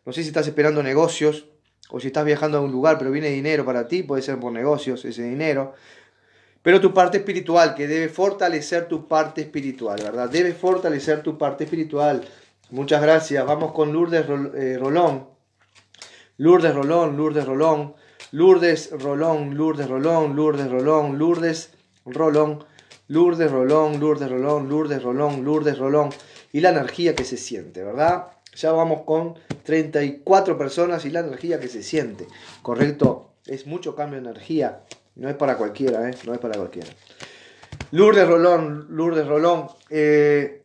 No sé si estás esperando negocios o si estás viajando a un lugar, pero viene dinero para ti, puede ser por negocios ese dinero. Pero tu parte espiritual, que debe fortalecer tu parte espiritual, ¿verdad? Debe fortalecer tu parte espiritual. Muchas gracias. Vamos con eh, Lourdes Rolón. Lourdes Rolón, Lourdes Rolón, Lourdes Rolón, Lourdes Rolón, Lourdes Rolón, Lourdes Rolón, Lourdes Rolón, Lourdes Rolón, Lourdes Rolón, Y la energía que se siente, ¿verdad? Ya vamos con 34 personas y la energía que se siente, ¿correcto? Es mucho cambio de energía. No es para cualquiera, ¿eh? No es para cualquiera. Lourdes Rolón, Lourdes Rolón. Eh,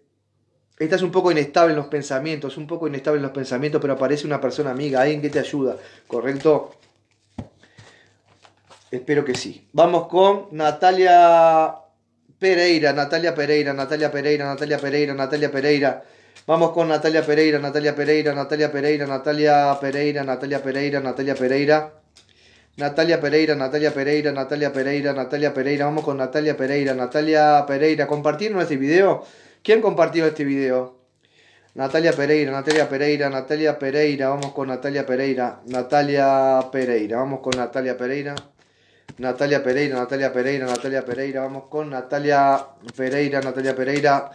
estás un poco inestable en los pensamientos, un poco inestable en los pensamientos, pero aparece una persona amiga, alguien que te ayuda, ¿correcto? Espero que sí. Vamos con Natalia Pereira, Natalia Pereira, Natalia Pereira, Natalia Pereira, Natalia Pereira. Vamos con Natalia Pereira, Natalia Pereira, Natalia Pereira, Natalia Pereira, Natalia Pereira, Natalia Pereira. Natalia Pereira, Natalia Pereira, Natalia Pereira, Natalia Pereira. Vamos con Natalia Pereira, Natalia Pereira. Compartirnos este video? ¿Quién compartió este video? Natalia Pereira, Natalia Pereira, Natalia Pereira. Vamos con Natalia Pereira, Natalia Pereira. Vamos con Natalia Pereira. Natalia Pereira, Natalia Pereira, Natalia Pereira. Vamos con Natalia Pereira, Natalia Pereira.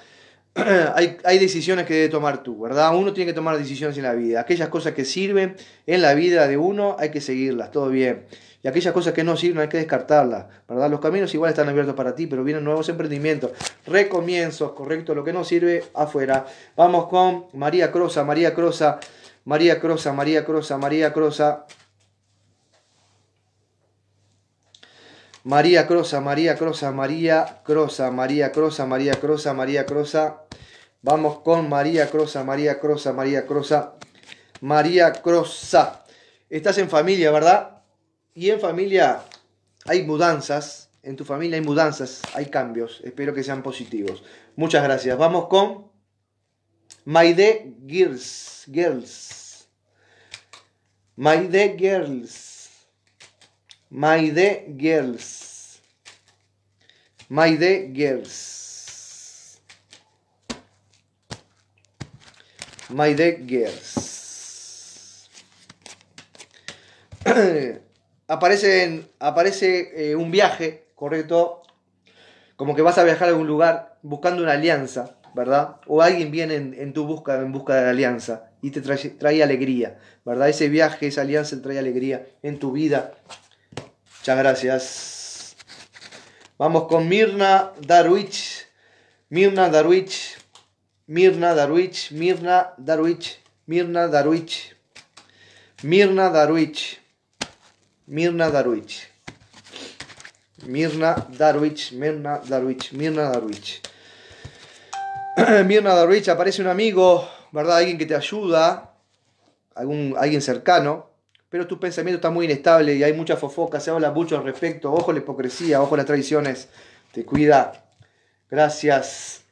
hay, hay, decisiones que debe tomar tú, ¿verdad? Uno tiene que tomar decisiones en la vida. Aquellas cosas que sirven en la vida de uno hay que seguirlas, todo bien. Y aquellas cosas que no sirven hay que descartarlas, ¿verdad? Los caminos igual están abiertos para ti, pero vienen nuevos emprendimientos, recomienzos, correcto, lo que no sirve afuera. Vamos con María Crosa, María Crosa, María Crosa, María Crosa, María Crosa. María Crosa, María Crosa, María Crosa, María Crosa, María Crosa, María Crosa. Vamos con María Crosa, María Crosa, María Crosa, María Crosa. Estás en familia, ¿verdad? Y en familia hay mudanzas, en tu familia hay mudanzas, hay cambios. Espero que sean positivos. Muchas gracias. Vamos con Maide Girls. Girls. Maide Girls. Maide Girls. Maide Girls. Maide Girls. aparece, aparece eh, un viaje, correcto. Como que vas a viajar a algún lugar buscando una alianza, ¿verdad? O alguien viene en, tu busca, en busca de la alianza y te trae, trae alegría, ¿verdad? Ese viaje, esa alianza te trae alegría en tu vida, Muchas gracias. Vamos con Mirna Darwich. Mirna Darwich. Mirna Darwich. Mirna Darwich. Mirna Darwich. Mirna Darwich. Mirna Darwich. Mirna Darwich. Mirna Darwich. Mirna Darwich. Mirna Darwich, aparece un amigo, ¿verdad? Alguien que te ayuda. Algún, alguien cercano pero tu pensamiento está muy inestable y hay mucha fofoca, se habla mucho al respecto, ojo la hipocresía, ojo las tradiciones. te cuida. Gracias.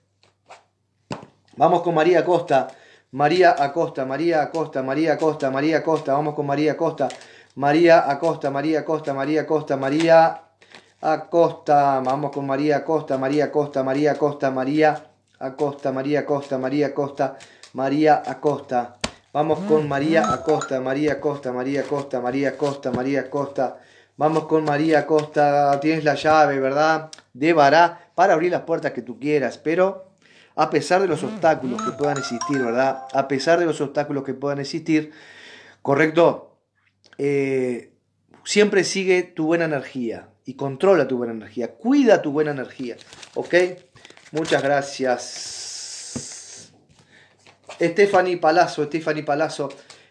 Vamos con María Acosta. María Acosta, María Acosta, María Acosta, María Acosta, vamos con María Acosta. María Acosta, María Acosta, María Acosta, María Acosta, vamos con María Acosta, María Acosta, María Acosta, María Acosta, María Acosta, María Acosta, María Acosta. Vamos con María Acosta, María Acosta, María Acosta, María Acosta, María Acosta. Vamos con María Acosta, tienes la llave, ¿verdad? De Bará, para abrir las puertas que tú quieras, pero a pesar de los obstáculos que puedan existir, ¿verdad? A pesar de los obstáculos que puedan existir, correcto, eh, siempre sigue tu buena energía y controla tu buena energía, cuida tu buena energía, ¿ok? Muchas gracias. Stephanie Palazzo, Stephanie Palazzo,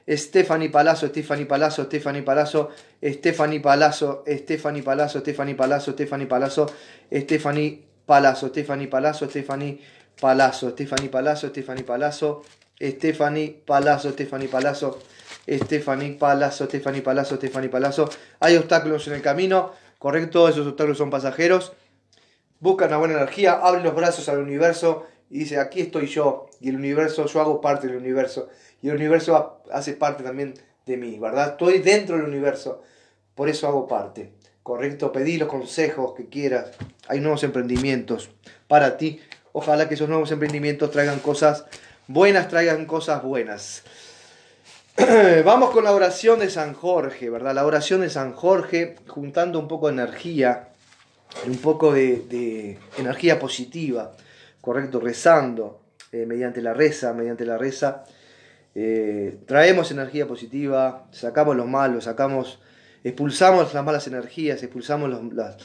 Stephanie Palazzo, Stephanie Palazzo, Stephanie Palazzo, Stephanie Palazzo, Stephanie Palazzo, Stephanie Palazzo, Stephanie Palazzo, Stephanie Palazzo, Stephanie Palazzo, Stephanie Palazzo, Stephanie Palazzo, Stephanie Palazzo, Stephanie Palazzo, Stephanie Palazzo, Stephanie Palazzo, Stephanie Palazzo, Stephanie Palazzo. Hay obstáculos en el camino, correcto, esos obstáculos son pasajeros. Busca una buena energía, abre los brazos al universo y dice, aquí estoy yo, y el universo, yo hago parte del universo, y el universo hace parte también de mí, ¿verdad? Estoy dentro del universo, por eso hago parte, ¿correcto? Pedí los consejos que quieras, hay nuevos emprendimientos para ti, ojalá que esos nuevos emprendimientos traigan cosas buenas, traigan cosas buenas. Vamos con la oración de San Jorge, ¿verdad? La oración de San Jorge, juntando un poco de energía, un poco de, de energía positiva correcto rezando, eh, mediante la reza, mediante la reza, eh, traemos energía positiva, sacamos los malos, sacamos, expulsamos las malas energías, expulsamos la,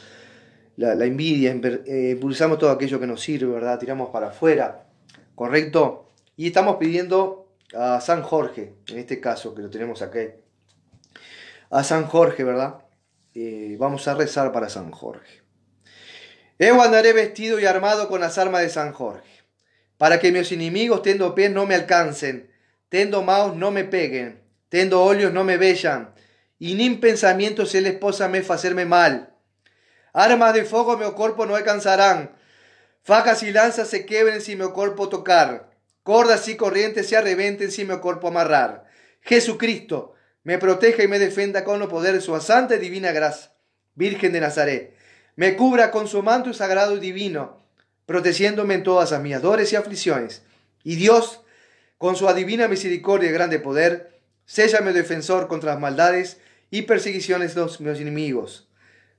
envidia, eh, expulsamos todo aquello que nos sirve, ¿verdad? Tiramos para afuera, ¿correcto? Y estamos pidiendo a San Jorge, en este caso que lo tenemos aquí, a San Jorge, ¿verdad? vamos a rezar para San Jorge. Yo andaré vestido y armado con las armas de San Jorge, para que mis enemigos tendo pies no me alcancen, tendo maos no me peguen, tendo óleos no me vellan y ni en pensamiento se les posa me hacerme mal. Armas de fuego mi cuerpo no alcanzarán, facas y lanzas se quebren si mi cuerpo tocar, cordas y corrientes se arrebenten si mi cuerpo amarrar. Jesucristo me proteja y me defienda con los poderes de su santa y divina gracia. Virgen de Nazaret me cubra con su manto sagrado y divino, protegiéndome en todas mis dores y aflicciones. Y Dios, con su adivina misericordia y grande poder, séllame defensor contra las maldades y perseguiciones de los mis enemigos.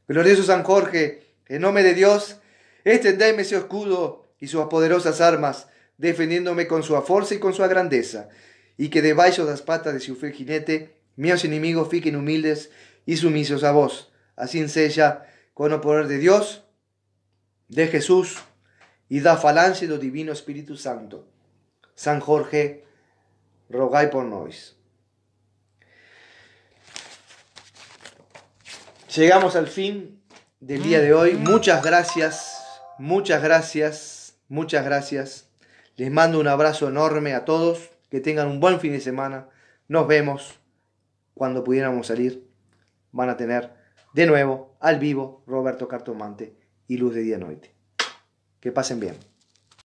Glorioso San Jorge, en nombre de Dios, extendeme su escudo y sus poderosas armas, defendiéndome con su fuerza y con su grandeza, y que debajo de las patas de su fiel jinete, mis enemigos fiquen humildes y sumisos a vos. Así en sella con el poder de Dios, de Jesús y da falange lo divino Espíritu Santo. San Jorge, rogai por nosotros. Llegamos al fin del día de hoy. Muchas gracias, muchas gracias, muchas gracias. Les mando un abrazo enorme a todos. Que tengan un buen fin de semana. Nos vemos cuando pudiéramos salir. Van a tener de nuevo al vivo Roberto Cartomante y Luz de Día Noite. Que pasen bien.